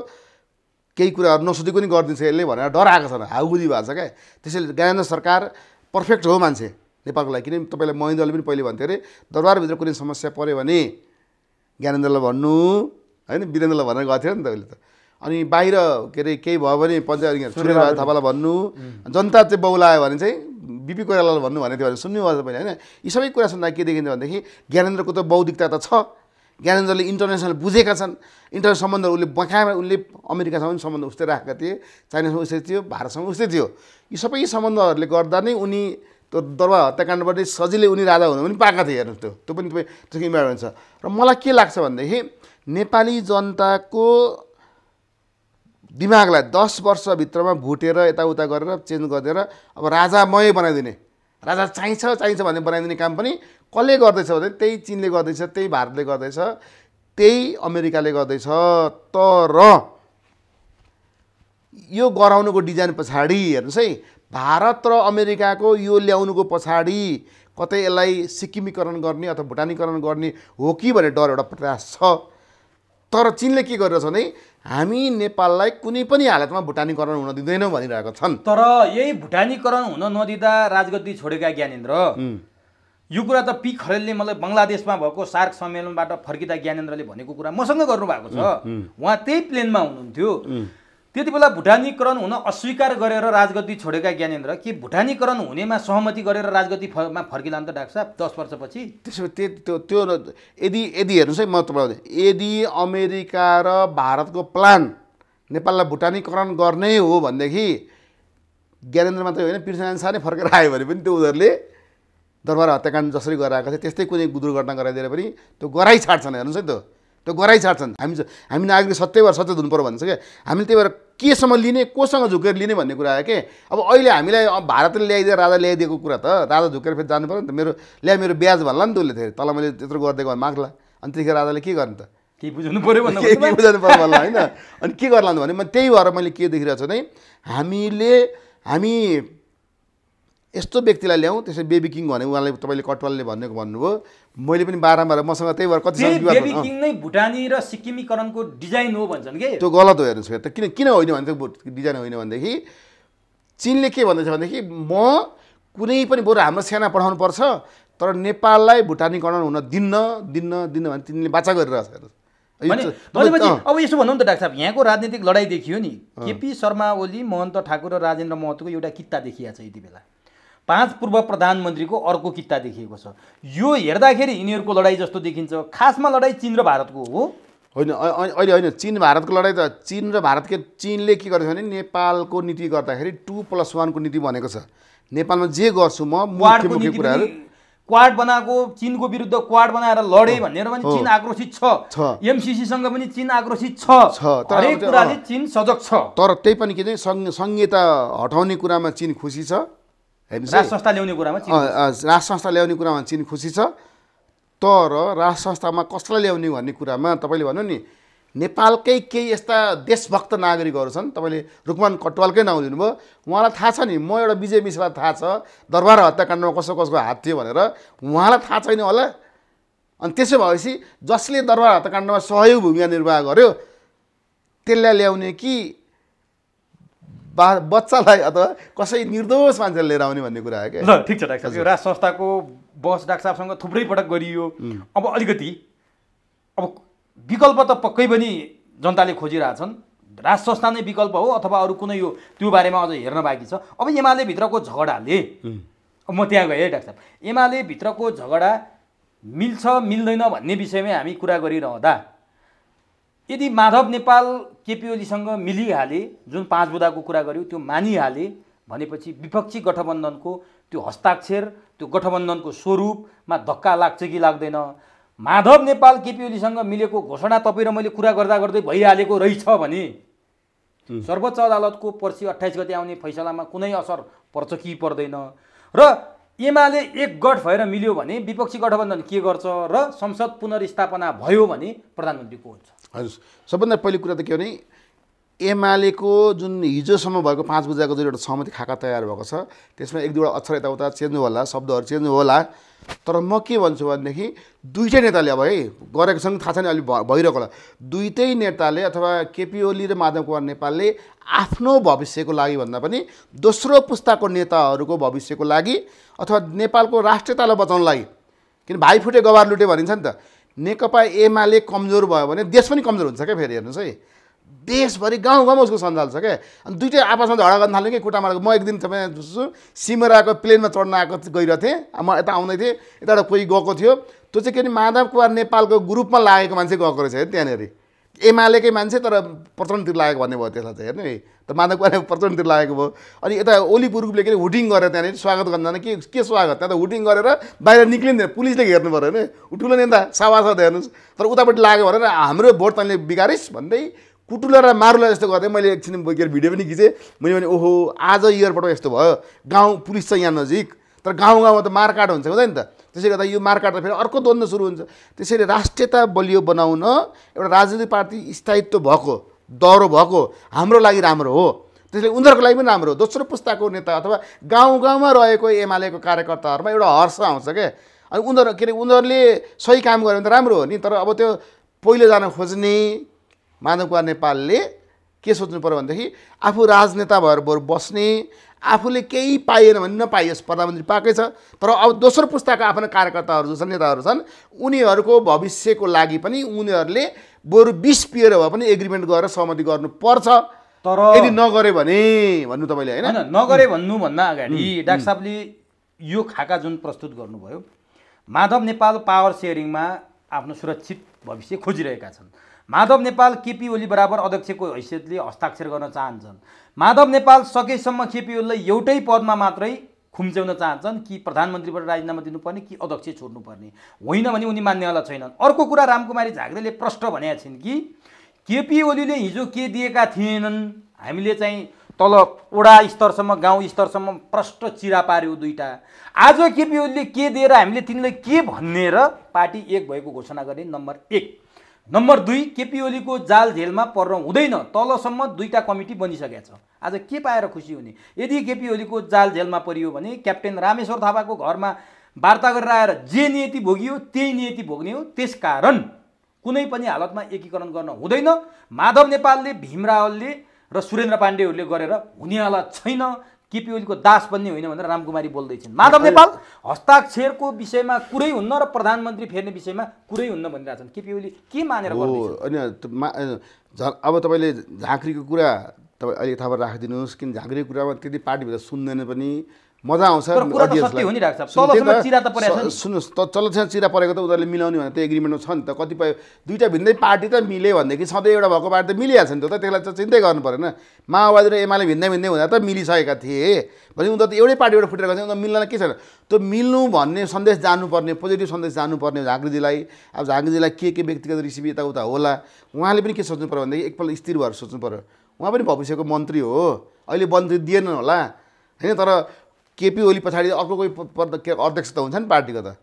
केही कुराहरू नसोधेको पनि गरिदिन्छ यसले भनेर डराएको छ हाउगुरी भएको छ क्या त्यसैले ज्ञानेन्द्र सरकार पर्फेक्ट हो मान्छे नेपालको लागि किनभने तपाईँलाई महेन्द्रले पनि पहिले भन्थ्यो अरे दरबारभित्र कुनै समस्या पऱ्यो भने ज्ञानेन्द्रलाई भन्नु होइन वीरेन्द्रलाई भनेर गएको थियो नि त अहिले त अनि बाहिर के अरे केही भयो भने पञ्चायत सूर्यबहादुर थापालाई भन्नु जनता चाहिँ बौलायो भने चाहिँ बिपी कोइरालालाई भन्नु भनेको थियो भने सुन्नुभयो तपाईँले होइन यी सबै कुरा सुन्दा के देखिन्छ भनेदेखि ज्ञानेन्द्रको त बौद्धिकता त छ ज्ञानेन्द्रले इन्टरनेसनल बुझेका छन् इन्टरनेसनल सम्बन्धहरू उसले बकाएर उसले अमेरिकासँग पनि सम्बन्ध उस्तै राखेका थिए चाइनासँग उस्तै थियो भारतसँग उस्तै थियो यी सबै सम्बन्धहरूले गर्दा नै उनी त्यो दरबार हत्याकाण्डबाट सजिलै उनी राजा हुनु पनि पाएका थिए हेर्नुहोस् त्यो त्यो पनि तपाईँ त्यसको इम्पोर्टेन्ट छ र मलाई के लाग्छ भनेदेखि नेपाली जनताको दिमागलाई दस वर्षभित्रमा भुटेर यताउता गरेर चेन्ज गरिदिएर अब राजामय बनाइदिने राजा चाहिन्छ चाहिन्छ भन्ने बनाइदिने काम पनि कसले गर्दैछ भने त्यही चिनले गर्दैछ त्यही भारतले गर्दैछ त्यही अमेरिकाले गर्दैछ तर यो गराउनुको डिजाइन पछाडि हेर्नुहोस् है भारत र अमेरिकाको यो ल्याउनुको पछाडि कतै यसलाई सिक्किमीकरण गर्ने अथवा भुटानीकरण गर्ने हो कि भन्ने डर एउटा प्रयास छ तर चिनले के गरिरहेछ भने हामी नेपाललाई कुनै पनि हालतमा भुटानीकरण हुन दिँदैनौँ भनिरहेका छन् तर यही भुटानीकरण हुन नदिँदा राजगद्दी छोडेका ज्ञानेन्द्र यो कुरा त पी खरेलले मलाई बङ्गलादेशमा भएको सार्क सम्मेलनबाट फर्किँदा ज्ञानेन्द्रले भनेको कुरा मसँग गर्नुभएको छ उहाँ त्यही प्लेनमा हुनुहुन्थ्यो त्यति बेला भुटानीकरण हुन अस्वीकार गरेर राजगति छोडेका ज्ञानेन्द्र के भुटानीकरण हुनेमा सहमति गरेर राजगति राजगद्दीमा फर्किला त डाक्टर साहब दस वर्षपछि त्यसो त्यो त्यो यदि यदि हेर्नुहोस् है म तपाईँलाई यदि अमेरिका र भारतको प्लान नेपाललाई भुटानीकरण गर्ने हो भनेदेखि ज्ञानेन्द्र मात्रै होइन पृथ्वीनारायण शाह नै फर्केर आयो भने पनि त्यो उनीहरूले दरबार हत्याकाण्ड जसरी गराएको छ त्यस्तै कुनै दुर्घटना गराइदिएर पनि त्यो गराइ छाड्छन् हेर्नुहोस् है त्यो त्यो गराइ छाड्छन् हामी हामी नागरिक सत्यभर सचेत हुनुपऱ्यो भन्छ क्या हामीले त्यही भएर केसम्म लिने कोसँग झुकेर लिने भन्ने कुरा आयो क्या अब अहिले हामीलाई भारतले ल्याइदिएर राजा ल्याइदिएको कुरा त राजा झुकेर फेरि जानु पऱ्यो नि त मेरो ल्या मेरो ब्याज भन्ला नि त उसले फेरि तल मैले त्यत्रो गरिदिएको भए माग्ला अनि त्यतिखेर राजाले के गर्ने त केही बुझाउनु पऱ्यो भने के बुझाउनु पऱ्यो भन्ला होइन अनि के गर्ला भने म त्यही भएर मैले के देखिरहेको छु भने हामीले हामी यस्तो व्यक्तिलाई ल्याउँ त्यसरी बेबी किङ भने उहाँलाई तपाईँले कटवालले भनेको भन्नुभयो मैले पनि बारम्बार मसँग त्यही भएर कति नै भुटानी र सिक्किमीकरणको डिजाइन हो भन्छन् कि त्यो गलत हो हेर्नुहोस् त किन किन होइन भने डिजाइन होइन भनेदेखि चिनले के भन्दैछ भनेदेखि म कुनै पनि बरु हाम्रो सेना पठाउनु पर्छ तर नेपाललाई भुटानीकरण हुन दिन्न दिन्न दिन्न भने तिनले बाचा गरिरहेछ हेर्नुहोस् अब यसो भनौँ त डाक्टर साहब यहाँको राजनीतिक लडाइँ देखियो नि केपी शर्मा ओली महन्त ठाकुर र राजेन्द्र महतोको एउटा किता देखिया छ यति बेला पाँच पूर्व प्रधानमन्त्रीको अर्को किता देखिएको छ यो हेर्दाखेरि यिनीहरूको लडाइँ जस्तो देखिन्छ खासमा लडाइँ चिन र भारतको हो होइन अहिले होइन चिन भारतको लडाइँ त चिन र भारतकै चिनले के गर्छ भने नेपालको नीति गर्दाखेरि टु प्लस वानको नीति भनेको छ नेपालमा जे गर्छु म मुख्य मुख्य कुराहरू क्वाड बनाएको चिनको विरुद्ध क्वाड बनाएर लडे भनेर पनि चिन आक्रोशित छ एमसिसीसँग पनि चिन आक्रोशित छ हरेक कुराले चिन सजग छ तर त्यही पनि के चाहिँ सङ्घीयता हटाउने कुरामा चिन खुसी छ राज संस्था ल्याउने कुरामा राज संस्था ल्याउने कुरामा चिन खुसी छ तर राज संस्थामा कसलाई ल्याउने भन्ने कुरामा तपाईँले भन्नु नि नेपालकै केही यस्ता देशभक्त नागरिकहरू छन् तपाईँले रुकमान कटवालकै नाउँ दिनुभयो उहाँलाई थाहा छ नि म एउटा विजय मिश्रलाई थाहा छ दरबार हत्याकाण्डमा कसो कसको हात थियो भनेर उहाँलाई थाहा छैन होला अनि त्यसो भएपछि जसले दरबार हत्याकाण्डमा सहयोग भूमिका निर्वाह गर्यो त्यसलाई ल्याउने कि बा बच्चालाई अथवा कसै निर्दोष मान्छेले लिएर आउने भन्ने कुरा हो क्या ठिक छ डाक्टर यो राज संस्थाको बस डाक्टर साहबसँग थुप्रै पटक गरियो अब अलिकति अब विकल्प त पक्कै पनि जनताले खोजिरहेछन् राज संस्था नै विकल्प हो अथवा अरू कुनै यो त्यो बारेमा अझ हेर्न बाँकी छ अब एमाले भित्रको झगडाले अब म त्यहाँ गएँ है डाक्टर साहब एमाले भित्रको झगडा मिल्छ मिल्दैन भन्ने विषयमै हामी कुरा गरिरहँदा यदि माधव नेपाल केपी ओलीसँग मिलिहाले जुन पाँच बुदाको कुरा गर्यो त्यो मानिहाले भनेपछि विपक्षी गठबन्धनको त्यो हस्ताक्षर त्यो गठबन्धनको स्वरूपमा धक्का लाग्छ कि लाग्दैन माधव नेपाल केपी ओलीसँग मिलेको घोषणा तपाईँ र मैले कुरा गर्दा गर्दै भइहालेको रहेछ भने सर्वोच्च अदालतको पर्सि अट्ठाइस गते आउने फैसलामा कुनै असर पर्छ कि पर्दैन र एमाले एक गठ भएर मिल्यो भने विपक्षी गठबन्धन के गर्छ र संसद पुनर्स्थापना भयो भने प्रधानमन्त्री को हुन्छ हजुर सबभन्दा पहिलो कुरा त के भने एमालेको जुन हिजोसम्म भएको पाँच बुजाको जुन एउटा सहमति खाका तयार भएको छ त्यसमा एक दुईवटा अक्षर यताउता चेन्ज होला शब्दहरू चेन्ज होला तर म के भन्छु भनेदेखि दुइटै नेताले अब है गरेको छन् थाहा छैन अलिक भइरहेको होला दुइटै नेताले अथवा केपी ओली र माधव कुमार नेपालले आफ्नो भविष्यको लागि भन्दा पनि दोस्रो पुस्ताको नेताहरूको भविष्यको लागि अथवा नेपालको राष्ट्रियतालाई बचाउनलाई किन भाइ फुटे गवार लुटे भनिन्छ नि त नेकपा एमाले कमजोर भयो भने देश पनि कमजोर हुन्छ क्या फेरि हेर्नुहोस् है देशभरि गाउँ गाउँमा उसको सञ्जाल छ क्या अनि दुइटै आपसमा झगडा गर्न थाल्यो कि मारेको म एक दिन तपाईँ सिमराको प्लेनमा चढ्न आएको गइरहेको थिएँ म यता आउँदै थिएँ यताबाट कोही गएको थियो त्यो चाहिँ के अरे माधव कुमार नेपालको ग्रुपमा लागेको मान्छे गएको रहेछ है त्यहाँनिर एमालेकै मान्छे तर प्रचण्ड तिर लागेको भन्ने भयो त्यसलाई चाहिँ हेर्नु है त माधव कुमार तिर लागेको भयो अनि यता ओलीपुर ग्रुपले के अरे हुटिङ गरेर त्यहाँनिर स्वागत गर्न जाने के के स्वागत त्यहाँ त हुटिङ गरेर बाहिर निक्लिँदैन पुलिसले हेर्नु पऱ्यो होइन ऊ ठुलो त सावास हेर्नुहोस् तर उतापट्टि लाग्यो भनेर हाम्रो भोट तैँले बिगारिस् भन्दै कुटुला र मारुला जस्तो गर्दै मैले एकछिन बोकेर भिडियो पनि खिचेँ मैले भने ओहो आज एयरपोर्टमा यस्तो भयो गाउँ पुलिस छ यहाँ नजिक तर गाउँ गाउँमा त मारकाट हुन्छ हुँदैन नि त त्यसैले गर्दा यो काट्दा फेरि अर्को द्वन्द्व सुरु हुन्छ त्यसैले राष्ट्रियता बलियो बनाउन एउटा राजनीतिक पार्टी स्थायित्व भएको दौरो भएको हाम्रो लागि राम्रो हो त्यसले उनीहरूको लागि पनि राम्रो हो दोस्रो पुस्ताको नेता अथवा गाउँ गाउँमा रहेको एमालेको कार्यकर्ताहरूमा एउटा हर्ष आउँछ क्या अनि उनीहरू के अरे उनीहरूले सही काम गऱ्यो भने त राम्रो हो नि तर अब त्यो पहिलो जान खोज्ने माधव कुमार नेपालले के सोच्नु पऱ्यो भनेदेखि आफू राजनेता भएर बरु बस्ने आफूले केही पाइएन भने नपाइयोस् प्रधानमन्त्री पाएकै छ तर अब दोस्रो पुस्ताका आफ्ना कार्यकर्ताहरू जो छन् नेताहरू छन् उनीहरूको भविष्यको लागि पनि उनीहरूले बरु बिस पिएर भए पनि एग्रिमेन्ट गरेर सहमति गर्नुपर्छ तर यदि नगरे भने भन्नु तपाईँले होइन नगरे भन्नुभन्दा अगाडि डाक्टर साहबले यो खाका जुन प्रस्तुत गर्नुभयो माधव नेपाल पावर सेयरिङमा आफ्नो सुरक्षित भविष्य खोजिरहेका छन् माधव नेपाल केपी ओली बराबर अध्यक्षको हैसियतले हस्ताक्षर गर्न चाहन्छन् माधव नेपाल सकेसम्म केपी ओलीलाई एउटै पदमा मात्रै खुम्च्याउन चाहन्छन् कि प्रधानमन्त्रीबाट राजीनामा दिनुपर्ने कि अध्यक्ष छोड्नुपर्ने होइन भने उनी मान्नेवाला छैनन् अर्को कुरा रामकुमारी झाग्रेले प्रष्ट भनेका छिन् कि केपी ओलीले हिजो के दिएका थिएनन् हामीले चाहिँ तल ओडा स्तरसम्म गाउँ स्तरसम्म प्रष्ट चिरा पार्यो दुईवटा आज केपी ओलीले के दिएर हामीले तिनीलाई के भन्ने र पार्टी एक भएको घोषणा गर्ने नम्बर एक नम्बर दुई केपी ओलीको जाल झेलमा पर्न हुँदैन तलसम्म दुईवटा कमिटी बनिसकेको छ आज के पाएर खुसी हुने यदि केपी ओलीको जाल झेलमा परियो भने क्याप्टेन रामेश्वर थापाको घरमा वार्ता गरेर आएर जे नियति भोगियो त्यही नियति भोग्ने हो त्यसकारण कुनै पनि हालतमा एकीकरण गर्न हुँदैन माधव नेपालले भीम रावलले र सुरेन्द्र पाण्डेहरूले गरेर हुनेवाला छैन केपी ओलीको दास पनि होइन भनेर रामकुमारी बोल्दैछन् माधव नेपाल हस्ताक्षरको विषयमा कुरै हुन्न र प्रधानमन्त्री फेर्ने विषयमा कुरै हुन्न भनिरहेछन् केपी ओली के मानेर होइन अब तपाईँले झाँक्रीको कुरा तपाईँ अहिले थाहा राखिदिनुहोस् किन झाँक्रीको कुरामा त्यति पार्टीभित्र सुन्दैन पनि मजा आउँछ सुन्नुहोस् त चलचित्र चिरा परेको त उनीहरूले मिलाउने भने त एग्रिमेन्टमा छ नि त कतिपय दुईवटा भिन्दै पार्टी त मिल्यो भनेदेखि सधैँ एउटा भएको पार्टी त मिलिहाल्छ नि त त त्यसलाई त चिन्तै गर्नु परेन माओवादी र एमाले भिन्दै भिन्दै हुँदा त मिलिसकेका थिए भने उनीहरू त एउटै पार्टीबाट फुटेर गएको छ उनीहरू मिल्न के छैन त्यो मिल्नु भन्ने सन्देश जानुपर्ने पोजिटिभ सन्देश जानुपर्ने झाँक्रीजीलाई अब झाँक्रीजीलाई के के व्यक्तिगत रेसिपी यताउता होला उहाँले पनि के सोच्नु पऱ्यो भनेदेखि एकपल्ट स्थिर भएर सोच्नु पऱ्यो उहाँ पनि भविष्यको मन्त्री हो अहिले मन्त्री दिएन होला होइन तर केपी ओली पछाडि अर्को कोही पद के अध्यक्ष त हुन्छ नि पार्टीको त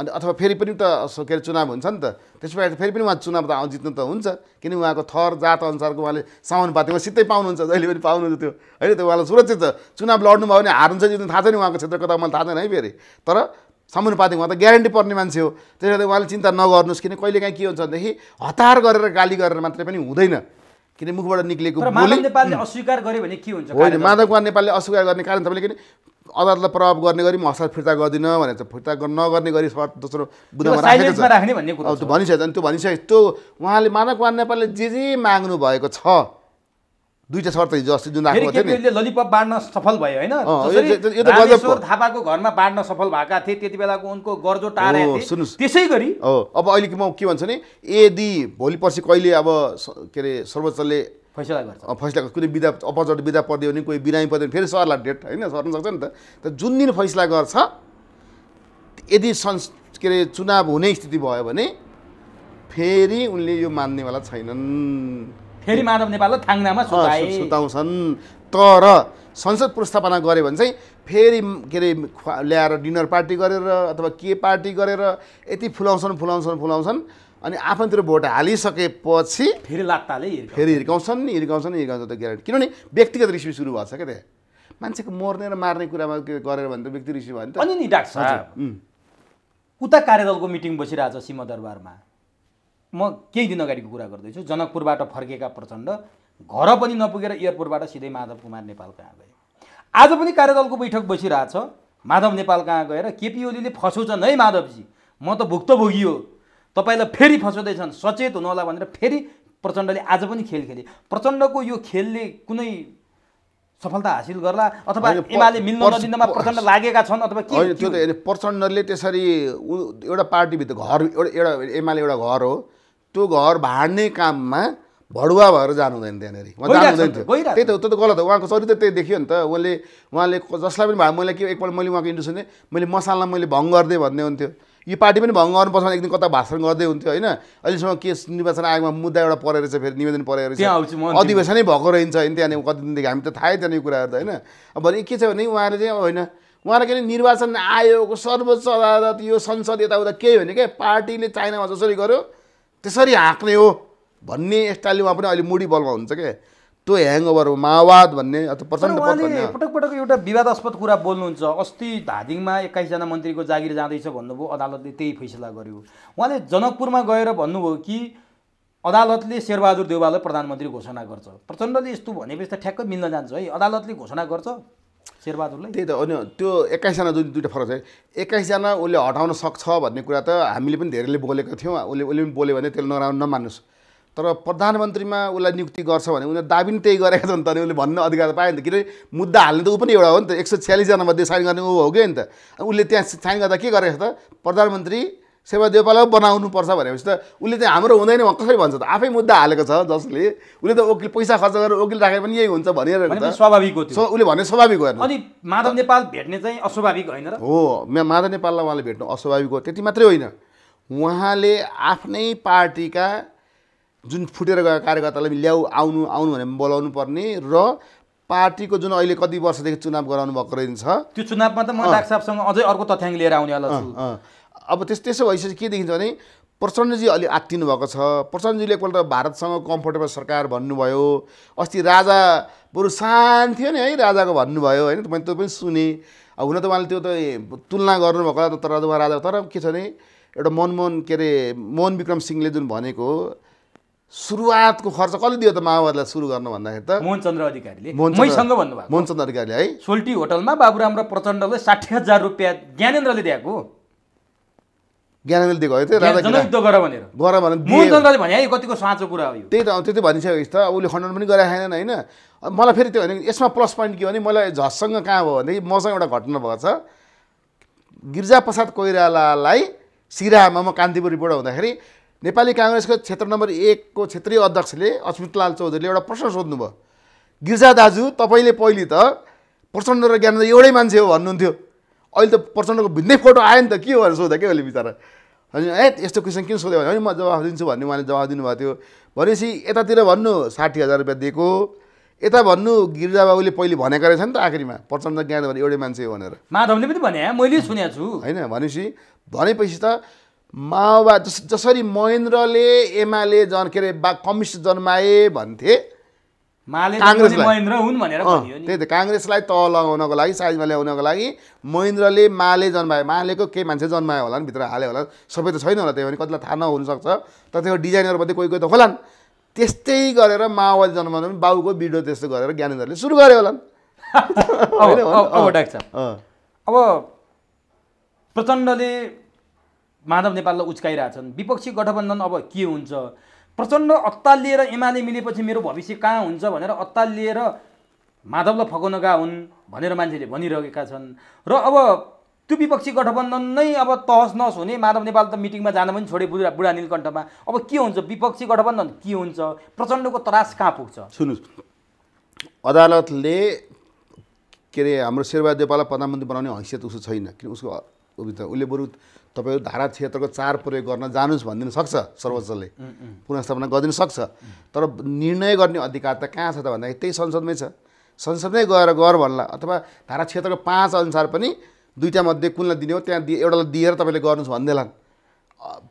अनि अथवा फेरि पनि त के अरे चुनाव हुन्छ नि त त्यस पछाडि फेरि पनि उहाँ चुनाव त जित्नु त हुन्छ किन उहाँको थर जात अनुसारको उहाँले पातीमा सित्तै पाउनुहुन्छ जहिले पनि पाउनुहुन्छ त्यो होइन त्यो उहाँलाई सुरक्षित छ चुनाव लड्नुभयो भने हार्नुहुन्छ जित्नु थाहा छैन उहाँको क्षेत्र कता मलाई थाहा छैन है फेरि तर समानुपातिक उहाँ त ग्यारेन्टी पर्ने मान्छे हो त्यसले गर्दा उहाँले चिन्ता नगर्नुहोस् किन कहिले काहीँ के हुन्छ भनेदेखि हतार गरेर गाली गरेर मात्रै पनि हुँदैन किन मुखबाट निक्लेको अस्वीकार गर्यो भने के हुन्छ होइन माधव कुमार नेपालले अस्वीकार गर्ने कारण तपाईँले किन अदालतलाई प्रभाव गर्ने गरी म हस्ताल फिर्ता गर्दिनँ भनेर चाहिँ फिर्ता नगर्ने गरी दोस्रो बुधमा राखेको छ भनिसकेको अनि त्यो भनिसकेको त्यो उहाँले मानव कुमार नेपालले जे जे माग्नु भएको छ दुईटा शर्त हिजो अस्ति जुन राखेको थियो नि ललिपप बाँड्न सफल भयो होइन थापाको घरमा बाँड्न सफल भएका थिए त्यति बेलाको उनको गर्जो टाढा सुन्नुहोस् त्यसै गरी अब अहिले म के भन्छु भने यदि भोलि पर्सि कहिले अब के अरे सर्वोच्चले फैसला गर्छ फैसला कुनै विधा अपचोटि विधा पर्दियो भने कोही बिरामी पर्दैन फेरि सरला डेट होइन सर्न सक्छ नि त त जुन दिन फैसला गर्छ यदि संस के अरे चुनाव हुने स्थिति भयो भने फेरि उनले यो मान्नेवाला छैनन् फेरि माधव नेपाल थाङ्नामा सुताउँछन् तर संसद प्रस्थापना गऱ्यो भने चाहिँ फेरि के अरे ल्याएर डिनर पार्टी गरेर अथवा के पार्टी गरेर यति फुलाउँछन् फुलाउँछन् फुलाउँछन् अनि आफन्ततिर भोट हालिसकेपछि फेरि लात्ताले फेरि हिर्काउँछन् नि हिर्काउँछन् नि हिर्काउँछ त ग्यारेन्टी किनभने व्यक्तिगत रिसिभ सुरु भएको छ क्या त्यहाँ मान्छेको मर्ने र मार्ने कुरामा गरेर भने त व्यक्ति रिसिभ भयो नि त अनि नि डाक्टर उता कार्यदलको मिटिङ बसिरहेको छ सिंहदरबारमा म केही दिन अगाडिको कुरा गर्दैछु जनकपुरबाट फर्केका प्रचण्ड घर पनि नपुगेर एयरपोर्टबाट सिधै माधव कुमार नेपाल कहाँ गए आज पनि कार्यदलको बैठक बसिरहेछ माधव नेपाल कहाँ गएर केपी ओलीले फसाउँछन् है माधवजी म त भुक्तभोगी हो तपाईँलाई फेरि फसाउँदैछन् सचेत हुनुहोला भनेर फेरि प्रचण्डले आज पनि खेल खेले प्रचण्डको यो खेलले कुनै सफलता हासिल गर्ला अथवा एमाले मिल्न नदिनमा प्रचण्ड लागेका छन् अथवा के त्यो त प्रचण्डले त्यसरी एउटा पार्टीभित्र घर एउटा एउटा एमाले एउटा घर हो त्यो घर भाड्ने काममा भडुवा भएर जानु हुँदैन त्यहाँनिर जानु त्यही त त्यो त गलत हो उहाँको चरित्र त्यही देखियो नि त उहाँले उहाँले जसलाई पनि भए मैले के एकपल्ट मैले उहाँको इन्ट्रेस मैले मसाला मैले भङ्ग गरिदिएँ भन्ने हुन्थ्यो यो पार्टी पनि भङ्ग गर्नुपर्छ भने एक कता भाषण गर्दै हुन्थ्यो होइन अहिलेसम्म केस निर्वाचन आयोगमा मुद्दा एउटा परेर रहेछ फेरि निवेदन परेर अधिवेशनै भएको रहन्छ होइन त्यहाँनिर कति दिनदेखि हामी त थाहै थिएन यो कुराहरू त होइन अब भने के छ भने उहाँले चाहिँ होइन उहाँलाई के अरे निर्वाचन आयोगको सर्वोच्च अदालत यो संसद यताउता केही होइन क्या पार्टीले चाइनामा जसरी गर्यो त्यसरी हाँक्ने हो भन्ने स्टाइलले उहाँ पनि अहिले मुडी बलमा हुन्छ क्या त्यो ह्याङओभर हो माओवाद भन्ने अथवा प्रचण्ड पटक पटक एउटा विवादास्पद कुरा बोल्नुहुन्छ अस्ति धादिङमा एक्काइसजना मन्त्रीको जागिर जाँदैछ भन्नुभयो अदालतले त्यही फैसला गर्यो उहाँले जनकपुरमा गएर भन्नुभयो कि अदालतले शेरबहादुर देउवालाई प्रधानमन्त्री घोषणा गर्छ प्रचण्डले यस्तो भनेपछि त ठ्याक्कै मिल्न जान्छ है अदालतले घोषणा गर्छ शेरबहादुरलाई त्यही त होइन त्यो एक्काइसजना जुन दुइटा फरक छ एक्काइसजना उसले हटाउन सक्छ भन्ने कुरा त हामीले पनि धेरैले बोलेको थियौँ उसले उसले पनि बोल्यो भने त्यसले नराम्रो नमान्नुहोस् तर प्रधानमन्त्रीमा उसलाई नियुक्ति गर्छ भने उनीहरू दाबी पनि त्यही गरेका छन् त उसले भन्ने अधिकार त पायो नि त किनभने मुद्दा हाल्ने त ऊ पनि एउटा हो नि त एक सय छ्यालिसजना मध्ये साइन गर्ने ऊ हो कि नि त उसले त्यहाँ साइन गर्दा के गरेको छ त प्रधानमन्त्री सेवा देवपाल बनाउनुपर्छ भनेपछि त उसले चाहिँ हाम्रो हुँदैन कसरी भन्छ त आफै मुद्दा हालेको छ जसले उसले त वकिल पैसा खर्च गरेर वकिल राखे पनि यही हुन्छ भनेर स्वाभाविक हो उसले भने स्वाभाविक होइन अनि माधव नेपाल भेट्ने चाहिँ अस्वाभाविक होइन हो माधव नेपाललाई उहाँले भेट्नु अस्वाभाविक हो त्यति मात्रै होइन उहाँले आफ्नै पार्टीका जुन फुटेर गएको कार्यकर्तालाई ल्याऊ आउनु आउनु भने बोलाउनु पर्ने र पार्टीको जुन अहिले कति वर्षदेखि चुनाव गराउनु भएको रहेछ त्यो चुनावमा त म साहबसँग अझै अर्को तथ्याङ्क लिएर आउने होला अब त्यस त्यसो भइसकेपछि के देखिन्छ भने प्रचण्डजी अलि आत्तिनु भएको छ प्रचण्डजीले एकपल्ट भारतसँग कम्फर्टेबल सरकार भन्नुभयो अस्ति राजा बरु शान्त थियो नि है राजाको भन्नुभयो होइन मैले त्यो पनि सुने अब हुन त उहाँले त्यो त तुलना गर्नुभएको होला तर उहाँ राजा तर के छ भने एउटा मनमोहन के अरे मोहन विक्रम सिंहले जुन भनेको सुरुवातको खर्च कसले दियो त माओवादीलाई सुरु गर्नु भन्दाखेरि त मोहनचन्द्र अधिकारीले मैसँग भन्नुभएको मोहनचन्द्र अधिकारीले है सोल्टी होटलमा बाबुराम र प्रचण्डले साठी हजार रुपियाँ ज्ञानेन्द्रले दिएको ज्ञानेन्द्रले दिएको है त्यो जनयुद्ध गर भनेर गर भनेर मोहनचन्द्रले भने है कतिको साँचो कुरा हो त्यही त त्यो त भनिसकेपछि त उसले खण्डन पनि गरेका छैन होइन मलाई फेरि त्यो भने यसमा प्लस पोइन्ट के भने मलाई झससँग कहाँ भयो भनेदेखि मसँग एउटा घटना भएको छ प्रसाद कोइरालालाई सिरामा म कान्तिपुर रिपोर्ट हुँदाखेरि नेपाली काङ्ग्रेसको क्षेत्र नम्बर एकको क्षेत्रीय अध्यक्षले अस्मितलाल चौधरीले एउटा प्रश्न सोध्नुभयो गिर्जा दाजु तपाईँले पहिले त प्रचण्ड र ज्ञान एउटै मान्छे हो भन्नुहुन्थ्यो अहिले त प्रचण्डको भिन्नै फोटो आयो नि त के हो भनेर सोध्दा अहिले बिचरा अनि ए यस्तो क्वेसन किन सोध्यो भने म जवाफ दिन्छु भन्ने उहाँले जवाफ दिनुभएको थियो भनेपछि यतातिर भन्नु साठी हजार रुपियाँ दिएको यता भन्नु गिरिजाबाबुले पहिले भनेको रहेछ नि त आखिरीमा प्रचण्ड ज्ञान भने एउटै मान्छे हो भनेर माधवले पनि भने मैले सुनेको छु होइन भनेपछि भनेपछि त माओवाद जस जसरी महेन्द्रले एमाले जन के अरे बा कम्युनिस्ट जन्माए भन्थे त्यही त काङ्ग्रेसलाई तह लगाउनको लागि साइजमा ल्याउनको लागि महेन्द्रले माले जन्मायो मालेको केही मान्छे जन्मायो होला नि भित्र हाल्यो होला सबै त छैन होला त्यही भने कतिलाई थाहा नहुनसक्छ तर त्यो डिजाइनरमध्ये कोही कोही त होलान् त्यस्तै गरेर माओवादी जन्माउनु पनि बाउको बिडो त्यस्तो गरेर ज्ञानेन्द्रले सुरु गरे होला [LAUGHS] [LAUGHS] अब प्रचण्डले माधव नेपाललाई उच्काइरहेछन् विपक्षी गठबन्धन अब के हुन्छ प्रचण्ड लिएर एमाले मिलेपछि मेरो भविष्य कहाँ हुन्छ भनेर लिएर माधवलाई फगाउन गा हुन् भनेर मान्छेले भनिरहेका छन् र अब त्यो विपक्षी गठबन्धन नै अब तहस नहस हुने माधव नेपाल त मिटिङमा जान पनि छोडे बुढा बुढा नीलकण्ठमा अब के हुन्छ विपक्षी गठबन्धन के हुन्छ प्रचण्डको त्रास कहाँ पुग्छ सुन्नुहोस् अदालतले के अरे हाम्रो शेरबहादुर नेपाललाई प्रधानमन्त्री बनाउने हैसियत उसको छैन किन उसको उभिन्छ उसले बरु तपाईँहरू धारा क्षेत्रको चार प्रयोग गर्न जानुहोस् भनिदिन सक्छ सर्वोच्चले पुनस्थापना गरिदिनु सक्छ तर निर्णय गर्ने अधिकार त कहाँ छ त भन्दाखेरि त्यही संसदमै छ संसदमै गएर गर भन्ला अथवा धारा क्षेत्रको पाँच अनुसार पनि दुईवटा मध्ये कुनलाई दिने हो त्यहाँ दिए एउटालाई दिएर तपाईँले गर्नुहोस्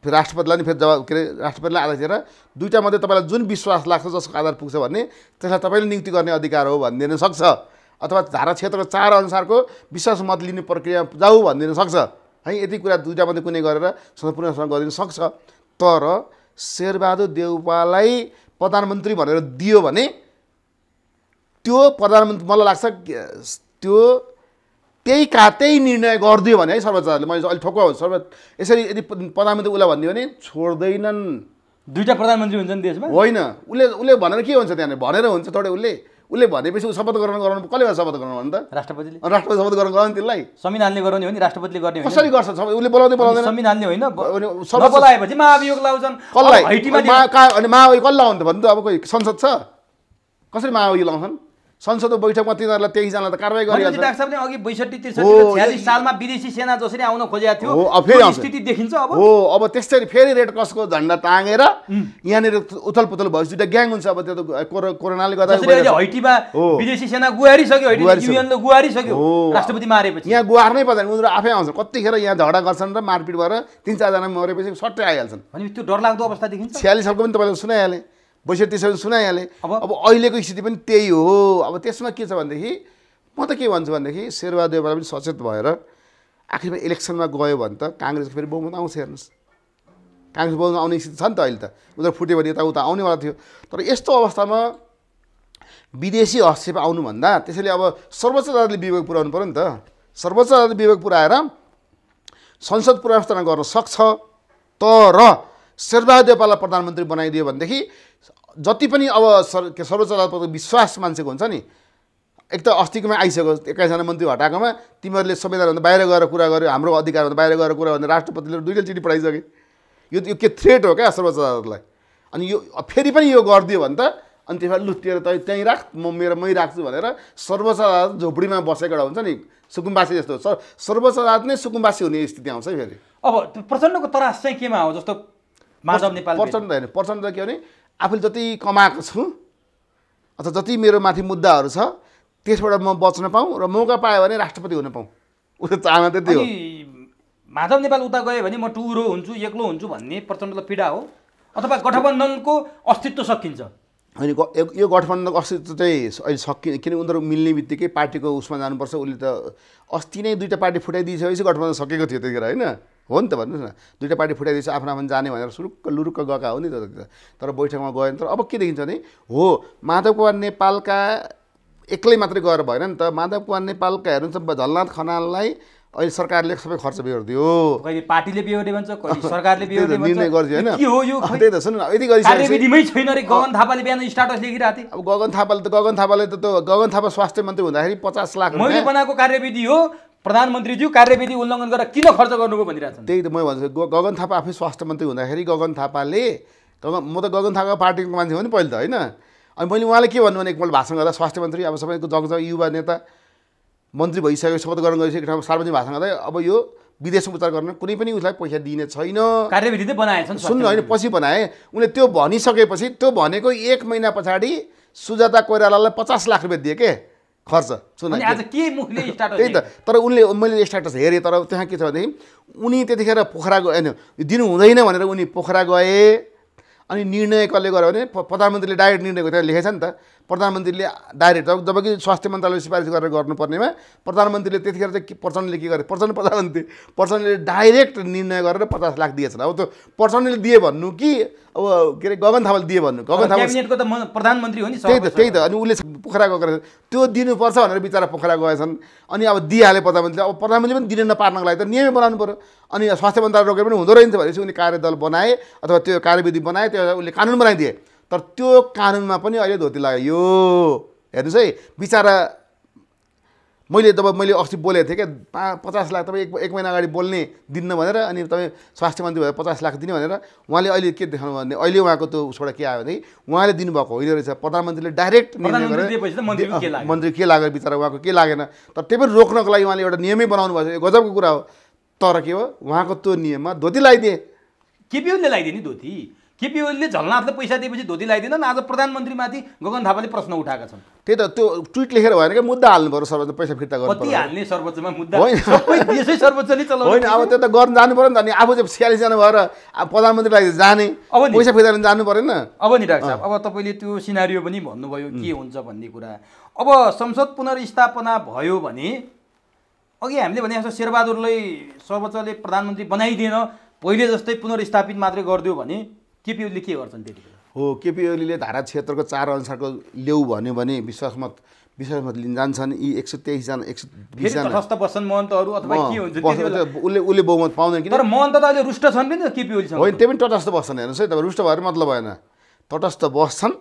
फेरि राष्ट्रपतिलाई नि फेरि जवाब के अरे राष्ट्रपतिलाई आधार दिएर दुईवटा मध्ये तपाईँलाई जुन विश्वास लाग्छ जसको आधार पुग्छ भने त्यसलाई तपाईँले नियुक्ति गर्ने अधिकार हो भनिदिन सक्छ अथवा धारा क्षेत्रको चार अनुसारको विश्वास मत लिने प्रक्रिया जाऊ भनिदिन सक्छ है यति कुरा मध्ये कुनै गरेर सम्पूर्णसँग गरिदिन सक्छ तर शेरबहादुर देउपालाई प्रधानमन्त्री भनेर दियो भने त्यो प्रधानमन्त्री मलाई लाग्छ त्यो त्यही का त्यही निर्णय गरिदियो भने है सर्वोच्चले मैले अलिक ठोक्क सर्व यसरी यदि प्रधानमन्त्री उसलाई भनिदियो भने छोड्दैनन् दुईवटा प्रधानमन्त्री हुन्छन् देशमा होइन उसले उसले भनेर के हुन्छ त्यहाँनिर भनेर हुन्छ थोरै उसले उसले भनेपछि ऊ शपथ ग्रहण गराउनु कसले भयो शपथ गराउनु भने त राष्ट्रपतिले राष्ट्रपति शपथ ग्रहण गराउने त्यसलाई संविधानले गराउने हो नि राष्ट्रपतिले गर्ने कसरी गर्छ उसले बोलाउँदै बोलाउँदैन संविधानले होइन बोलाएपछि महाभियोग लाउँछन् कसलाई अनि महाभियोग कसलाई आउँछ भन्नु त अब कोही संसद छ कसरी महाभियोग लाउँछन् संसदको बैठकमा तिनीहरूलाई तेइसजना त कारवाही गरेको डाक्टर साहबले अघि बैसठी त्रिसठी सालमा विदेशी सेना जसरी आउन खोजेको थियो स्थिति देखिन्छ अब हो अब त्यसरी फेरि रेड क्रसको झन्डा टाँगेर यहाँनिर उथल पुथल भएपछि एउटा ग्याङ हुन्छ अब त्यो त कोरोनाले गर्दा हैटीमा विदेशी सेना गुहारिसक्यो गुहारिसक्यो राष्ट्रपति मारेपछि यहाँ गुहार्नै पर्दैन उनीहरू आफै आउँछ कतिखेर यहाँ झगडा गर्छन् र मारपिट भएर तिन चारजना मरेपछि सट्टै आइहाल्छन् भने त्यो डरलाग्दो अवस्था देखिन्छ छ्यालिस सालको पनि तपाईँले सुनाइहालेँ बैसठी सुनाइहालेँ अब अब अहिलेको स्थिति पनि त्यही हो अब त्यसमा के छ भनेदेखि म त के भन्छु भनेदेखि शेरबहादेवबाट पनि सचेत भएर आखिरमा इलेक्सनमा गयो भने त काङ्ग्रेसको फेरि बहुमत आउँछ हेर्नुहोस् काङ्ग्रेस बहुमत आउने स्थिति छ नि त अहिले त उनीहरू फुट्यो भने यताउता आउनेवाला थियो तर यस्तो अवस्थामा विदेशी हस्तक्षेप आउनुभन्दा त्यसैले अब सर्वोच्च अदालतले विवेक पुऱ्याउनु पऱ्यो नि त सर्वोच्च अदालतले विवेक पुऱ्याएर संसद पुनर्स्थापना गर्न सक्छ तर देवाललाई प्रधानमन्त्री बनाइदियो भनेदेखि जति पनि अब सर सर्वोच्च अदालतको विश्वास मान्छेको हुन्छ नि एक त अस्तिकोमा आइसक्यो एक्काइसजना मन्त्री हटाएकोमा तिमीहरूले संविधानभन्दा बाहिर गएर कुरा गर्यो हाम्रो अधिकारभन्दा बाहिर गएर कुरा भन्दा राष्ट्रपतिले दुईले चिठी पठाइसके यो यो के थ्रेट हो क्या सर्वोच्च अदालतलाई अनि यो फेरि पनि यो गरिदियो भने त अनि त्यसमा लुटिएर त त्यहीँ राख म मेरो मै राख्छु भनेर सर्वोच्च अदालत झोपडीमा बसेको एउटा हुन्छ नि सुकुम्बासी जस्तो सर्वोच्च अदालत नै सुकुम्बासी हुने स्थिति आउँछ फेरि अब प्रचण्डको तरास चाहिँ केमा हो जस्तो माधव नेपाल प्रचण्ड होइन प्रचण्ड के भने आफूले जति कमाएको छु अथवा जति मेरो माथि मुद्दाहरू छ त्यसबाट म बच्न पाऊँ र मौका पायो भने राष्ट्रपति हुन पाऊँ [LAUGHS] उसको चाहना त्यति हो माधव नेपाल उता गयो भने म टुरो हुन्छु एक्लो हुन्छु भन्ने प्रचण्डको पीडा हो अथवा गठबन्धनको अस्तित्व सकिन्छ होइन यो गठबन्धनको अस्तित्व चाहिँ अहिले सकि किन उनीहरू मिल्ने बित्तिकै पार्टीको उसमा जानुपर्छ उसले त अस्ति नै दुईवटा पार्टी फुटाइदिइसकेपछि गठबन्धन सकेको थियो त्यतिखेर होइन हो नि त भन्नुहोस् न दुइटा पार्टी फुटाइदिएछ आफ्नो आफ्नो जाने भनेर सुरुक्क लुरुक्क गएका हो नि त तर बैठकमा गयो तर अब के देखिन्छ भने हो माधव कुमार नेपालका एक्लै मात्रै गएर भएन नि त माधव कुमार नेपालका हेर्नु झलनाथ खनाललाई अहिले सरकारले सबै खर्च बिहोरिदियो दियो पार्टीले भन्छ सरकारले निर्णय त्यही त सुन गगन थापाले बिहान स्टाटस लेखिराथे अब गगन थापाले त गगन थापाले त गगन थापा स्वास्थ्य मन्त्री हुँदाखेरि पचास लाख मैले बनाएको कार्यविधि हो प्रधानमन्त्रीज्यू कार्यविधि उल्लङ्घन गरेर किन खर्च गर्नुभयो भनिरहेको छ त्यही त म भन्छु गगन थापा आफै स्वास्थ्य मन्त्री हुँदाखेरि गगन थापाले गगन म त गगन थापाको पार्टीको मान्छे हो नि पहिले त होइन अनि मैले उहाँले के भन्नु भने एकपल्ट भाषण गर्दा स्वास्थ्य मन्त्री अब सबैको जग युवा नेता मन्त्री भइसक्यो शपथ ग्रहण गरिसकेको ठाउँमा सार्वजनिक भाषण गर्दै अब यो विदेशमा उपचार गर्न कुनै पनि उसलाई पैसा दिने छैन कार्यविधि चाहिँ बनाएछन् सुन्नु होइन पछि बनाए उसले त्यो भनिसकेपछि त्यो भनेको एक महिना पछाडि सुजाता कोइरालालाई पचास लाख रुपियाँ दिए के खर्च सुन [LAUGHS] त्यही त तर उनले मैले स्ट्याटस हेरेँ तर त्यहाँ के छ भने उनी त्यतिखेर पोखरा गए दिनु हुँदैन भनेर उनी पोखरा गए अनि निर्णय कसले गर्यो भने प्रधानमन्त्रीले डाइरेक्ट निर्णय गरेर लेखेछ नि त प्रधानमन्त्रीले डाइरेक्ट जब जबकि स्वास्थ्य मन्त्रालय सिफारिस गरेर गर्नुपर्नेमा प्रधानमन्त्रीले त्यतिखेर चाहिँ प्रचण्डले के गरे प्रचण्ड प्रधानमन्त्री प्रचण्डले डाइरेक्ट निर्णय गरेर पचास लाख दिएछन् अब त्यो प्रचण्डले दिए भन्नु कि अब के अरे गगन थापाले दिए भन्नु गगन थापा प्रधानमन्त्री हो नि त्यही त त्यही त अनि उसले पोखरा गएर त्यो दिनुपर्छ भनेर बिचरा पोखरा गएछन् अनि अब दिइहाले प्रधानमन्त्रीले अब प्रधानमन्त्री पनि दिन नपार्नको लागि त नियमै बनाउनु पऱ्यो अनि स्वास्थ्य मन्त्रालय रोकेर पनि हुँदो रहेछ भनेपछि उनी कार्यदल बनाए अथवा त्यो कार्यविधि बनाए त्यो उसले कानुन बनाइदिए तर त्यो कानुनमा पनि अहिले धोती लाग्यो यो हेर्नुहोस् है बिचरा मैले जब मैले अस्ति बोलेको थिएँ क्या पा पचास लाख तपाईँ एक एक महिना अगाडि बोल्ने दिन्न भनेर अनि तपाईँ स्वास्थ्य मन्त्री भएर पचास लाख दिने भनेर उहाँले अहिले के देखाउनु भने अहिले उहाँको त्यो उसबाट के आयो भने उहाँले दिनुभएको होइन रहेछ प्रधानमन्त्रीले डाइरेक्ट निर्णय मन्त्री के लाग्यो बिचरा उहाँको के लागेन तर त्यही पनि रोक्नको लागि उहाँले एउटा नियमै बनाउनु भएको यो गजबको कुरा हो तर के हो उहाँको त्यो नियममा धोती लगाइदिए केपिओले लगाइदिए नि धोती केपी ओलीले झलनाथले पैसा दिएपछि धोती लगाइदिँदैन आज प्रधानमन्त्रीमाथि गगन थापाले प्रश्न उठाएका छन् त्यही त त्यो ट्विट लेखेर भएन क्या मुद्दा हाल्नु पर्यो सर्वोच्च पैसा फिर्ता गर्नु हाल्ने सर्वोच्चमा मुद्दा देशै सर्वोच्च होइन अब त्यो त गर्नु जानु पऱ्यो नि त अनि आफू चाहिँ छ्यालिसजना भएर प्रधानमन्त्रीलाई जाने अब पैसा फिर्ता जानु परेन अब नि डाक्टर साहब अब तपाईँले त्यो सिनारियो पनि भन्नुभयो के हुन्छ भन्ने कुरा अब संसद पुनर्स्थापना भयो भने अघि हामीले भने जस्तो शेरबहादुरलाई सर्वोच्चले प्रधानमन्त्री बनाइदिएन पहिले जस्तै पुनर्स्थापित मात्रै गरिदियो भने केपी ओलीले के गर्छन् त्यति बेला हो केपी ओलीले धारा क्षेत्रको चार अनुसारको ल्याउ भन्यो भने विश्वासमत विश्वासमत लिन जान्छन् यी एक सय तेइसजना एक सय बिसजना बस्छन् महन्तहरू अथवा के हुन्छ उसले उसले बहुमत पाउँदैन तर महन्त त अहिले रुष्ट छन् नि केपी ओली होइन त्यही पनि तटस्थ बस्छन् हेर्नुहोस् है तपाईँ रुष्ट भएर मतलब भएन तटस्थ बस्छन्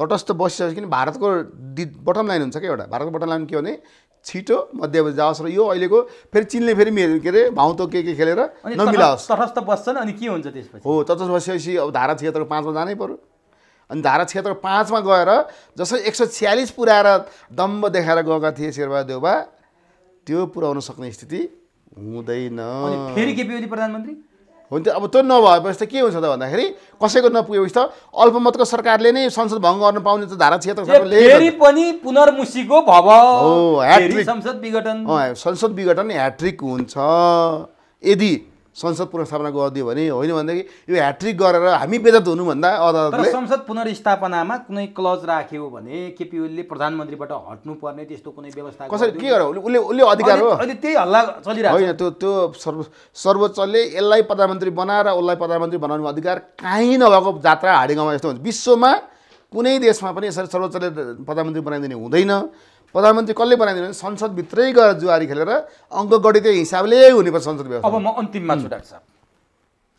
तटस्थ बसिसकेपछि किन भारतको डि बटम लाइन हुन्छ क्या एउटा भारतको बटम लाइन के भने छिटो मध्य जाओस् र यो अहिलेको फेरि चिनले फेरि के अरे भाउतो के के खेलेर नमिलाओस् तटस्थ बस्छन् अनि के हुन्छ त्यसपछि हो तटस्थ बसेपछि अब धारा क्षेत्र पाँचमा जानै पऱ्यो अनि धारा क्षेत्र पाँचमा गएर जसरी एक सय छ्यालिस पुऱ्याएर दम्ब देखाएर गएका थिए शेरबा देउबा त्यो पुऱ्याउन सक्ने स्थिति हुँदैन फेरि केपी ओली प्रधानमन्त्री हुन्थ्यो अब त्यो नभएपछि त के हुन्छ त भन्दाखेरि कसैको नपुगेपछि त अल्पमतको सरकारले नै संसद भङ्ग गर्न पाउने त धारा क्षेत्र पनि पुनर्मुसीको भव हो संसद विघटन ह्याट्रिक हुन्छ यदि संसद पुनर्स्थापना गरिदियो भने होइन भनेदेखि यो ह्याट्रिक गरेर हामी बेदत हुनुभन्दा अदालतले संसद पुनर्स्थापनामा कुनै क्लज राख्यो भने केपी ओलीले प्रधानमन्त्रीबाट हट्नुपर्ने त्यस्तो कुनै व्यवस्था कसरी के गर उसले उसले अधिकार हो अहिले त्यही हल्ला चलिरहेको होइन त्यो त्यो सर्व सर्वोच्चले यसलाई प्रधानमन्त्री बनाएर उसलाई प्रधानमन्त्री बनाउनु अधिकार काहीँ नभएको जात्रा हाडेगाउँमा यस्तो हुन्छ विश्वमा कुनै देशमा पनि यसरी सर्वोच्चले प्रधानमन्त्री बनाइदिने हुँदैन प्रधानमन्त्री कसले बनाइदिनु भने संसदभित्रै गएर जुवारी खेलेर अङ्कगणितीय हिसाबले हुनुपर्छ संसद व्यवस्था अब म अन्तिममा छु डाक्टर साहब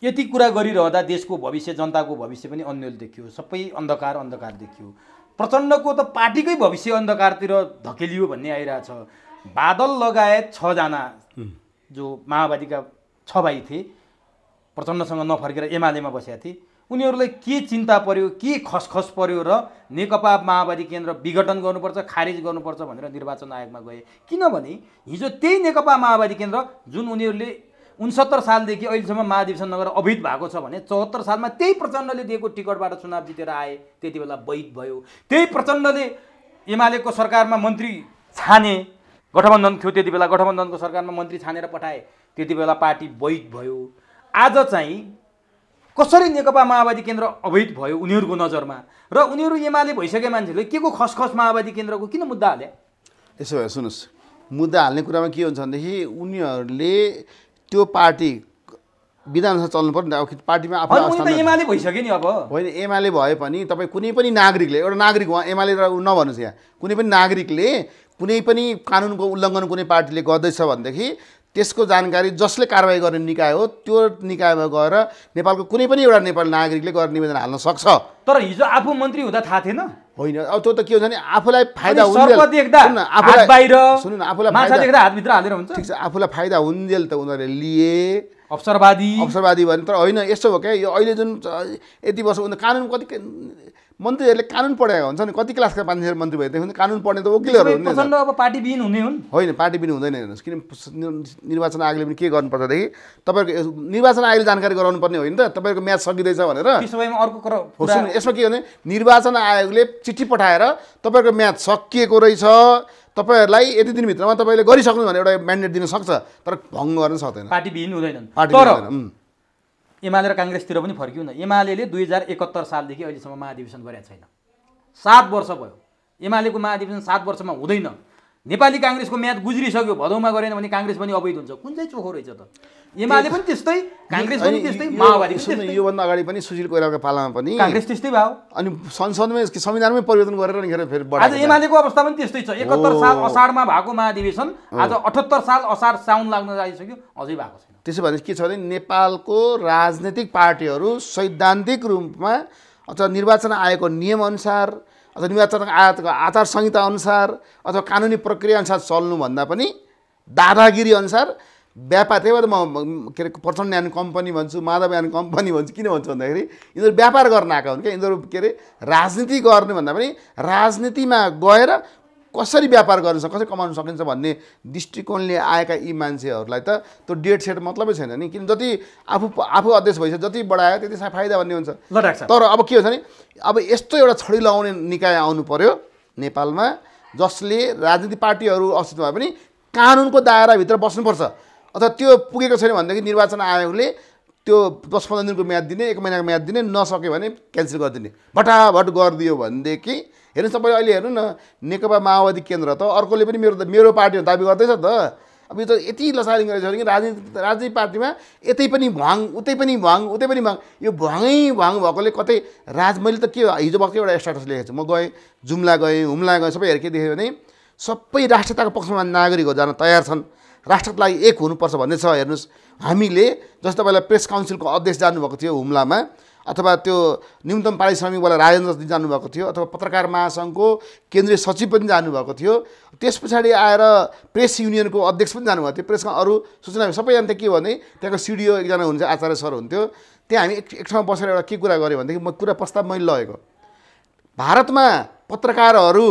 यति कुरा गरिरहँदा देशको भविष्य जनताको भविष्य पनि अन्यल देखियो सबै अन्धकार अन्धकार देखियो प्रचण्डको त पार्टीकै भविष्य अन्धकारतिर धकेलियो भन्ने आइरहेछ बादल लगायत छजना जो माओवादीका छ भाइ थिए प्रचण्डसँग नफर्केर एमालेमा बसेका थिए उनीहरूलाई के चिन्ता पर्यो के खसखस पर्यो र नेकपा माओवादी केन्द्र विघटन गर्नुपर्छ खारेज गर्नुपर्छ भनेर निर्वाचन आयोगमा गए किनभने हिजो त्यही नेकपा माओवादी केन्द्र जुन उनीहरूले उनसत्तर सालदेखि अहिलेसम्म महाधिवेशन नगर अभित भएको छ भने चौहत्तर सालमा त्यही प्रचण्डले दिएको टिकटबाट चुनाव जितेर आए त्यति बेला वैध भयो त्यही प्रचण्डले एमालेको सरकारमा मन्त्री छाने गठबन्धन थियो त्यति बेला गठबन्धनको सरकारमा मन्त्री छानेर पठाए त्यति बेला पार्टी वैध भयो आज चाहिँ कसरी नेकपा माओवादी केन्द्र अवैध भयो उनीहरूको नजरमा र उनीहरू एमाले भइसके मान्छेले के को खसखस माओवादी केन्द्रको किन मुद्दा हाले यसो भए सुन्नुहोस् मुद्दा हाल्ने कुरामा के हुन्छ भनेदेखि उनीहरूले त्यो पार्टी विधानसभा चल्नु पर्ने अब पार्टीमा आफ्नो एमाले भइसक्यो नि अब होइन एमाले भए पनि तपाईँ कुनै पनि नागरिकले एउटा नागरिक उहाँ एमाले नभन्नुहोस् यहाँ कुनै पनि नागरिकले कुनै पनि कानुनको उल्लङ्घन कुनै पार्टीले गर्दैछ भनेदेखि त्यसको जानकारी जसले कारवाही गर्ने निकाय हो त्यो निकायमा गएर नेपालको कुनै पनि एउटा नेपाली नागरिकले गएर निवेदन हाल्न सक्छ तर हिजो आफू मन्त्री हुँदा थाहा थिएन होइन अब त्यो त के हुन्छ भने आफूलाई फाइदा हुन्छ ठिक छ आफूलाई फाइदा हुन्जेल त उनीहरूले लिए अवसरवादी अवसरवादी भने तर होइन यस्तो हो क्या यो अहिले जुन यति वर्ष उनीहरू कानुन कति मन्त्रीहरूले कानुन पढाएको हुन्छ नि कति क्लासका मान्छेहरू मन्त्री भइदिएको हुन्छ कानुन पढ्ने त वकिलहरू हुन् अब पार्टी बिन हुने हुन् होइन पार्टी बिन हुँदैन हेर्नुहोस् किन निर्वाचन आयोगले पनि के गर्नुपर्छदेखि तपाईँहरूको निर्वाचन आयोगले जानकारी गराउनु पर्ने होइन त तपाईँको म्याच सकिँदैछ भनेर अर्को कुरा यसमा के भने निर्वाचन आयोगले चिठी पठाएर तपाईँहरूको म्याच सकिएको रहेछ तपाईँहरूलाई यति दिनभित्रमा तपाईँले गरिसक्नु भने एउटा म्यान्डेट दिन सक्छ तर भङ्ग गर्न सक्दैन पार्टी बिन हुँदैन पार्टी एमाले र काङ्ग्रेसतिर पनि फर्क्यौँ न एमाले दुई हजार एकहत्तर सालदेखि अहिलेसम्म महाधिवेशन गरेको छैन सात वर्ष भयो एमालेको महाधिवेशन सात वर्षमा हुँदैन नेपाली काङ्ग्रेसको म्याद गुज्रिसक्यो भदौमा गरेन भने काङ्ग्रेस पनि अवैध हुन्छ कुन चाहिँ चोखो रहेछ त एमाले पनि त्यस्तै काङ्ग्रेस पनि त्यस्तै माओवादी योभन्दा अगाडि पनि सुशील कोइरालाको पालामा पनि काङ्ग्रेस त्यस्तै भयो अनि संसदमै संविधानमै परिवर्तन गरेर नि फेरि आज एमालेको अवस्था पनि त्यस्तै छ एकहत्तर साल असारमा भएको महाधिवेशन आज अठहत्तर साल असार साउन लाग्न जाइसक्यो अझै भएको छैन त्यसो भने के छ भने नेपालको राजनैतिक पार्टीहरू सैद्धान्तिक रूपमा अथवा निर्वाचन आयोगको नियमअनुसार अथवा निर्वाचन आयोगको आचार अनुसार अथवा कानुनी प्रक्रियाअनुसार चल्नुभन्दा पनि दादागिरी अनुसार व्यापार त्यही भएर म के अरे प्रचण्ड यान कम्पनी भन्छु माधव यान कम्पनी भन्छु किन भन्छु भन्दाखेरि यिनीहरू व्यापार गर्न आएका हुन् क्या यिनीहरू के अरे राजनीति गर्ने भन्दा पनि राजनीतिमा गएर कसरी व्यापार गर्न सक्छ कसरी कमाउन सकिन्छ भन्ने दृष्टिकोणले आएका यी मान्छेहरूलाई त त्यो डेट सेट मतलबै छैन नि किन जति आफू आफू अध्यक्ष भइसक्यो जति बढायो त्यति फाइदा भन्ने हुन्छ तर अब के हुन्छ नि अब यस्तो एउटा छडी लगाउने निकाय आउनु पऱ्यो नेपालमा जसले राजनीतिक पार्टीहरू अस्तित्व भए पनि कानुनको दायराभित्र बस्नुपर्छ अथवा त्यो पुगेको छैन भनेदेखि निर्वाचन आयोगले त्यो दस पन्ध्र दिनको म्याद दिने एक महिनाको म्याद दिने नसक्यो भने क्यान्सल गरिदिने भटाभट गरिदियो भनेदेखि हेर्नुहोस् तपाईँले अहिले हेर्नु न नेकपा माओवादी केन्द्र त अर्कोले पनि मेरो मेरो पार्टी दाबी गर्दैछ त अब यो त यति गरेको छ कि राजनीति राजनीतिक पार्टीमा यतै पनि भ्वाङ उतै पनि भ्वाङ उतै पनि भ्वाङ यो भ्वाङै भ्वाङ भएकोले कतै राज मैले त के हिजो भएको एउटा स्ट्याटस लेखेको छु म गएँ जुम्ला गएँ हुम्ला गएँ सबै हेर्के देखेँ भने सबै राष्ट्रताको पक्षमा नागरिकहरू जान तयार छन् राष्ट्रको लागि एक हुनुपर्छ भन्ने छ हेर्नुहोस् हामीले जस्तो तपाईँलाई प्रेस काउन्सिलको अध्यक्ष जानुभएको थियो हुम्लामा अथवा त्यो न्यूनतम पारिश्रमिकवाला राजेन्द्र दिन जानुभएको थियो अथवा पत्रकार महासङ्घको केन्द्रीय सचिव पनि जानुभएको थियो त्यस पछाडि आएर प्रेस युनियनको अध्यक्ष पनि जानुभएको थियो प्रेसका अरू सूचना सबैजना त्यहाँ के भने त्यहाँको सिडिओ एकजना हुन्छ आचार्य सर हुन्थ्यो त्यहाँ हामी एक ठाउँमा बसेर एउटा के कुरा गऱ्यौँ भनेदेखि म कुरा प्रस्ताव मैले लगेको भारतमा पत्रकारहरू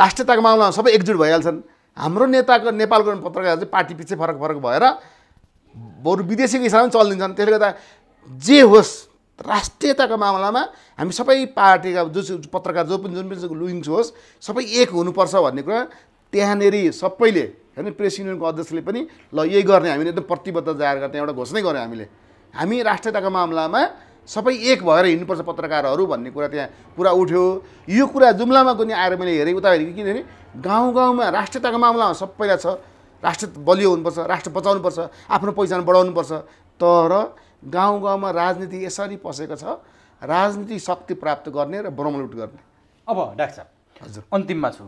राष्ट्रियताको मामलामा सबै एकजुट भइहाल्छन् हाम्रो नेताको नेपालको पत्रकार चाहिँ पार्टी पछि फरक फरक भएर बरु विदेशीको हिसाबमा चलिदिन्छन् त्यसले गर्दा जे होस् राष्ट्रियताको मामलामा हामी सबै पार्टीका जो पत्रकार जो पनि जुन पनि लुइङ्स होस् सबै एक हुनुपर्छ भन्ने कुरा त्यहाँनेरि सबैले होइन प्रेस युनियनको अध्यक्षले पनि ल यही गर्ने हामीले एकदम प्रतिबद्ध जाहेर गर्ने एउटा घोषणै गऱ्यौँ हामीले हामी राष्ट्रियताको मामलामा सबै एक भएर हिँड्नुपर्छ पत्रकारहरू भन्ने कुरा त्यहाँ पुरा उठ्यो यो कुरा जुम्लामा पनि आएर मैले हेरेँ उता हेरेँ किनभने गाउँ गाउँमा राष्ट्रियताको मामलामा सबैलाई छ राष्ट्र बलियो हुनुपर्छ राष्ट्र बचाउनुपर्छ आफ्नो पहिचान बढाउनुपर्छ तर गाउँ गाउँमा राजनीति यसरी पसेको छ राजनीति शक्ति प्राप्त गर्ने र ब्रमलुट गर्ने अब डाक्टर साहब हजुर अन्तिममा छु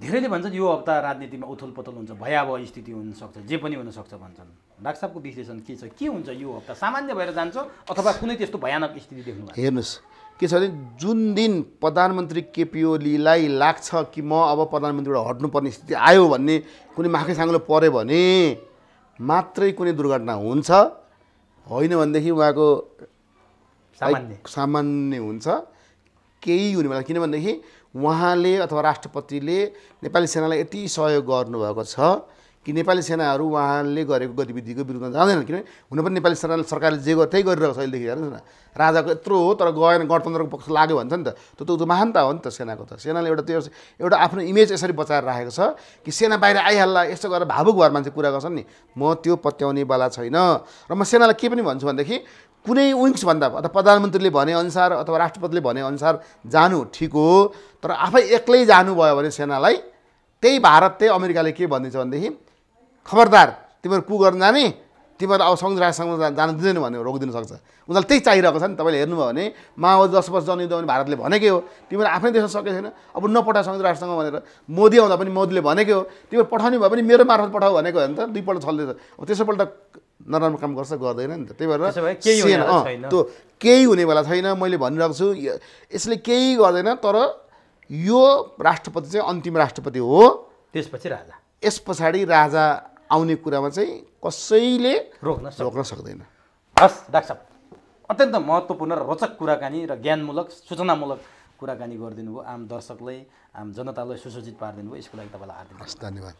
धेरैले भन्छन् यो हप्ता राजनीतिमा उथल हुन्छ भयावह स्थिति हुनसक्छ जे पनि हुनसक्छ भन्छन् डाक्टर साहबको विश्लेषण के छ के हुन्छ यो हप्ता सामान्य भएर जान्छ अथवा कुनै त्यस्तो भयानक स्थिति देख्नु हेर्नुहोस् के छ भने जुन दिन प्रधानमन्त्री केपी ओलीलाई लाग्छ कि म अब प्रधानमन्त्रीबाट हट्नुपर्ने स्थिति आयो भन्ने कुनै माखेसाङ्लो साङ्लो पऱ्यो भने मात्रै कुनै दुर्घटना हुन्छ होइन भनेदेखि उहाँको सामान्य सामान्य हुन्छ केही हुने बेला किनभनेदेखि उहाँले अथवा राष्ट्रपतिले नेपाली सेनालाई यति सहयोग गर्नुभएको छ कि नेपाली सेनाहरू उहाँले गरेको गतिविधिको विरुद्धमा जाँदैनन् किनभने हुन पनि नेपाली सेना सरकारले जे गर्यो त्यही गरिरहेको छ अहिलेदेखि हेर्नुहोस् न राजाको यत्रो हो तर गएन गणतन्त्रको पक्ष लाग्यो भन्छ नि त त्यो त महानता हो नि त सेनाको त सेनाले एउटा त्यो एउटा आफ्नो इमेज यसरी बचाएर राखेको छ कि सेना बाहिर आइहाल्ला यस्तो गरेर भावुक भएर मान्छे कुरा गर्छन् नि म त्यो पत्याउनेवाला छैन र म सेनालाई के पनि भन्छु भनेदेखि कुनै विङ्ग्सभन्दा अथवा प्रधानमन्त्रीले भनेअनुसार अथवा राष्ट्रपतिले भनेअनुसार जानु ठिक हो तर आफै एक्लै जानुभयो भने सेनालाई त्यही भारत त्यही अमेरिकाले के भन्दैछ भनेदेखि खबरदार तिमीहरू कु गर्न जाने तिमीहरू अब संयुक्त राष्ट्रसँग जान दिँदैन भने रोकिदिनु सक्छ उनीहरूलाई त्यही चाहिरहेको छ नि तपाईँले हेर्नुभयो भने माओवादी दस वर्ष जनयुद्ध भने भारतले भनेकै हो तिमीहरू आफ्नै देशमा सकेको छैन अब नपठा राष्ट्रसँग भनेर मोदी आउँदा पनि मोदीले भनेकै हो तिमीहरू पठाउने भयो भने मेरो मार्फत पठाऊ भनेको हो नि त दुईपल्ट चल्दैछ अब त्यसोपल्ट नराम्रो काम गर्छ गर्दैन नि त त्यही भएर त्यो केही हुने बेला छैन मैले भनिरहेको छु यसले केही गर्दैन तर यो राष्ट्रपति चाहिँ अन्तिम राष्ट्रपति हो त्यसपछि राजा यस पछाडि राजा आउने कुरामा चाहिँ कसैले रोक्न रोक्न सक्दैन हस् डाक्टर साहब अत्यन्त महत्त्वपूर्ण र रोचक कुराकानी र ज्ञानमूलक सूचनामूलक कुराकानी गरिदिनु भयो आम दर्शकलाई आम जनतालाई सुसूचित पारिदिनु भयो यसको लागि तपाईँलाई हार्दिक हस् धन्यवाद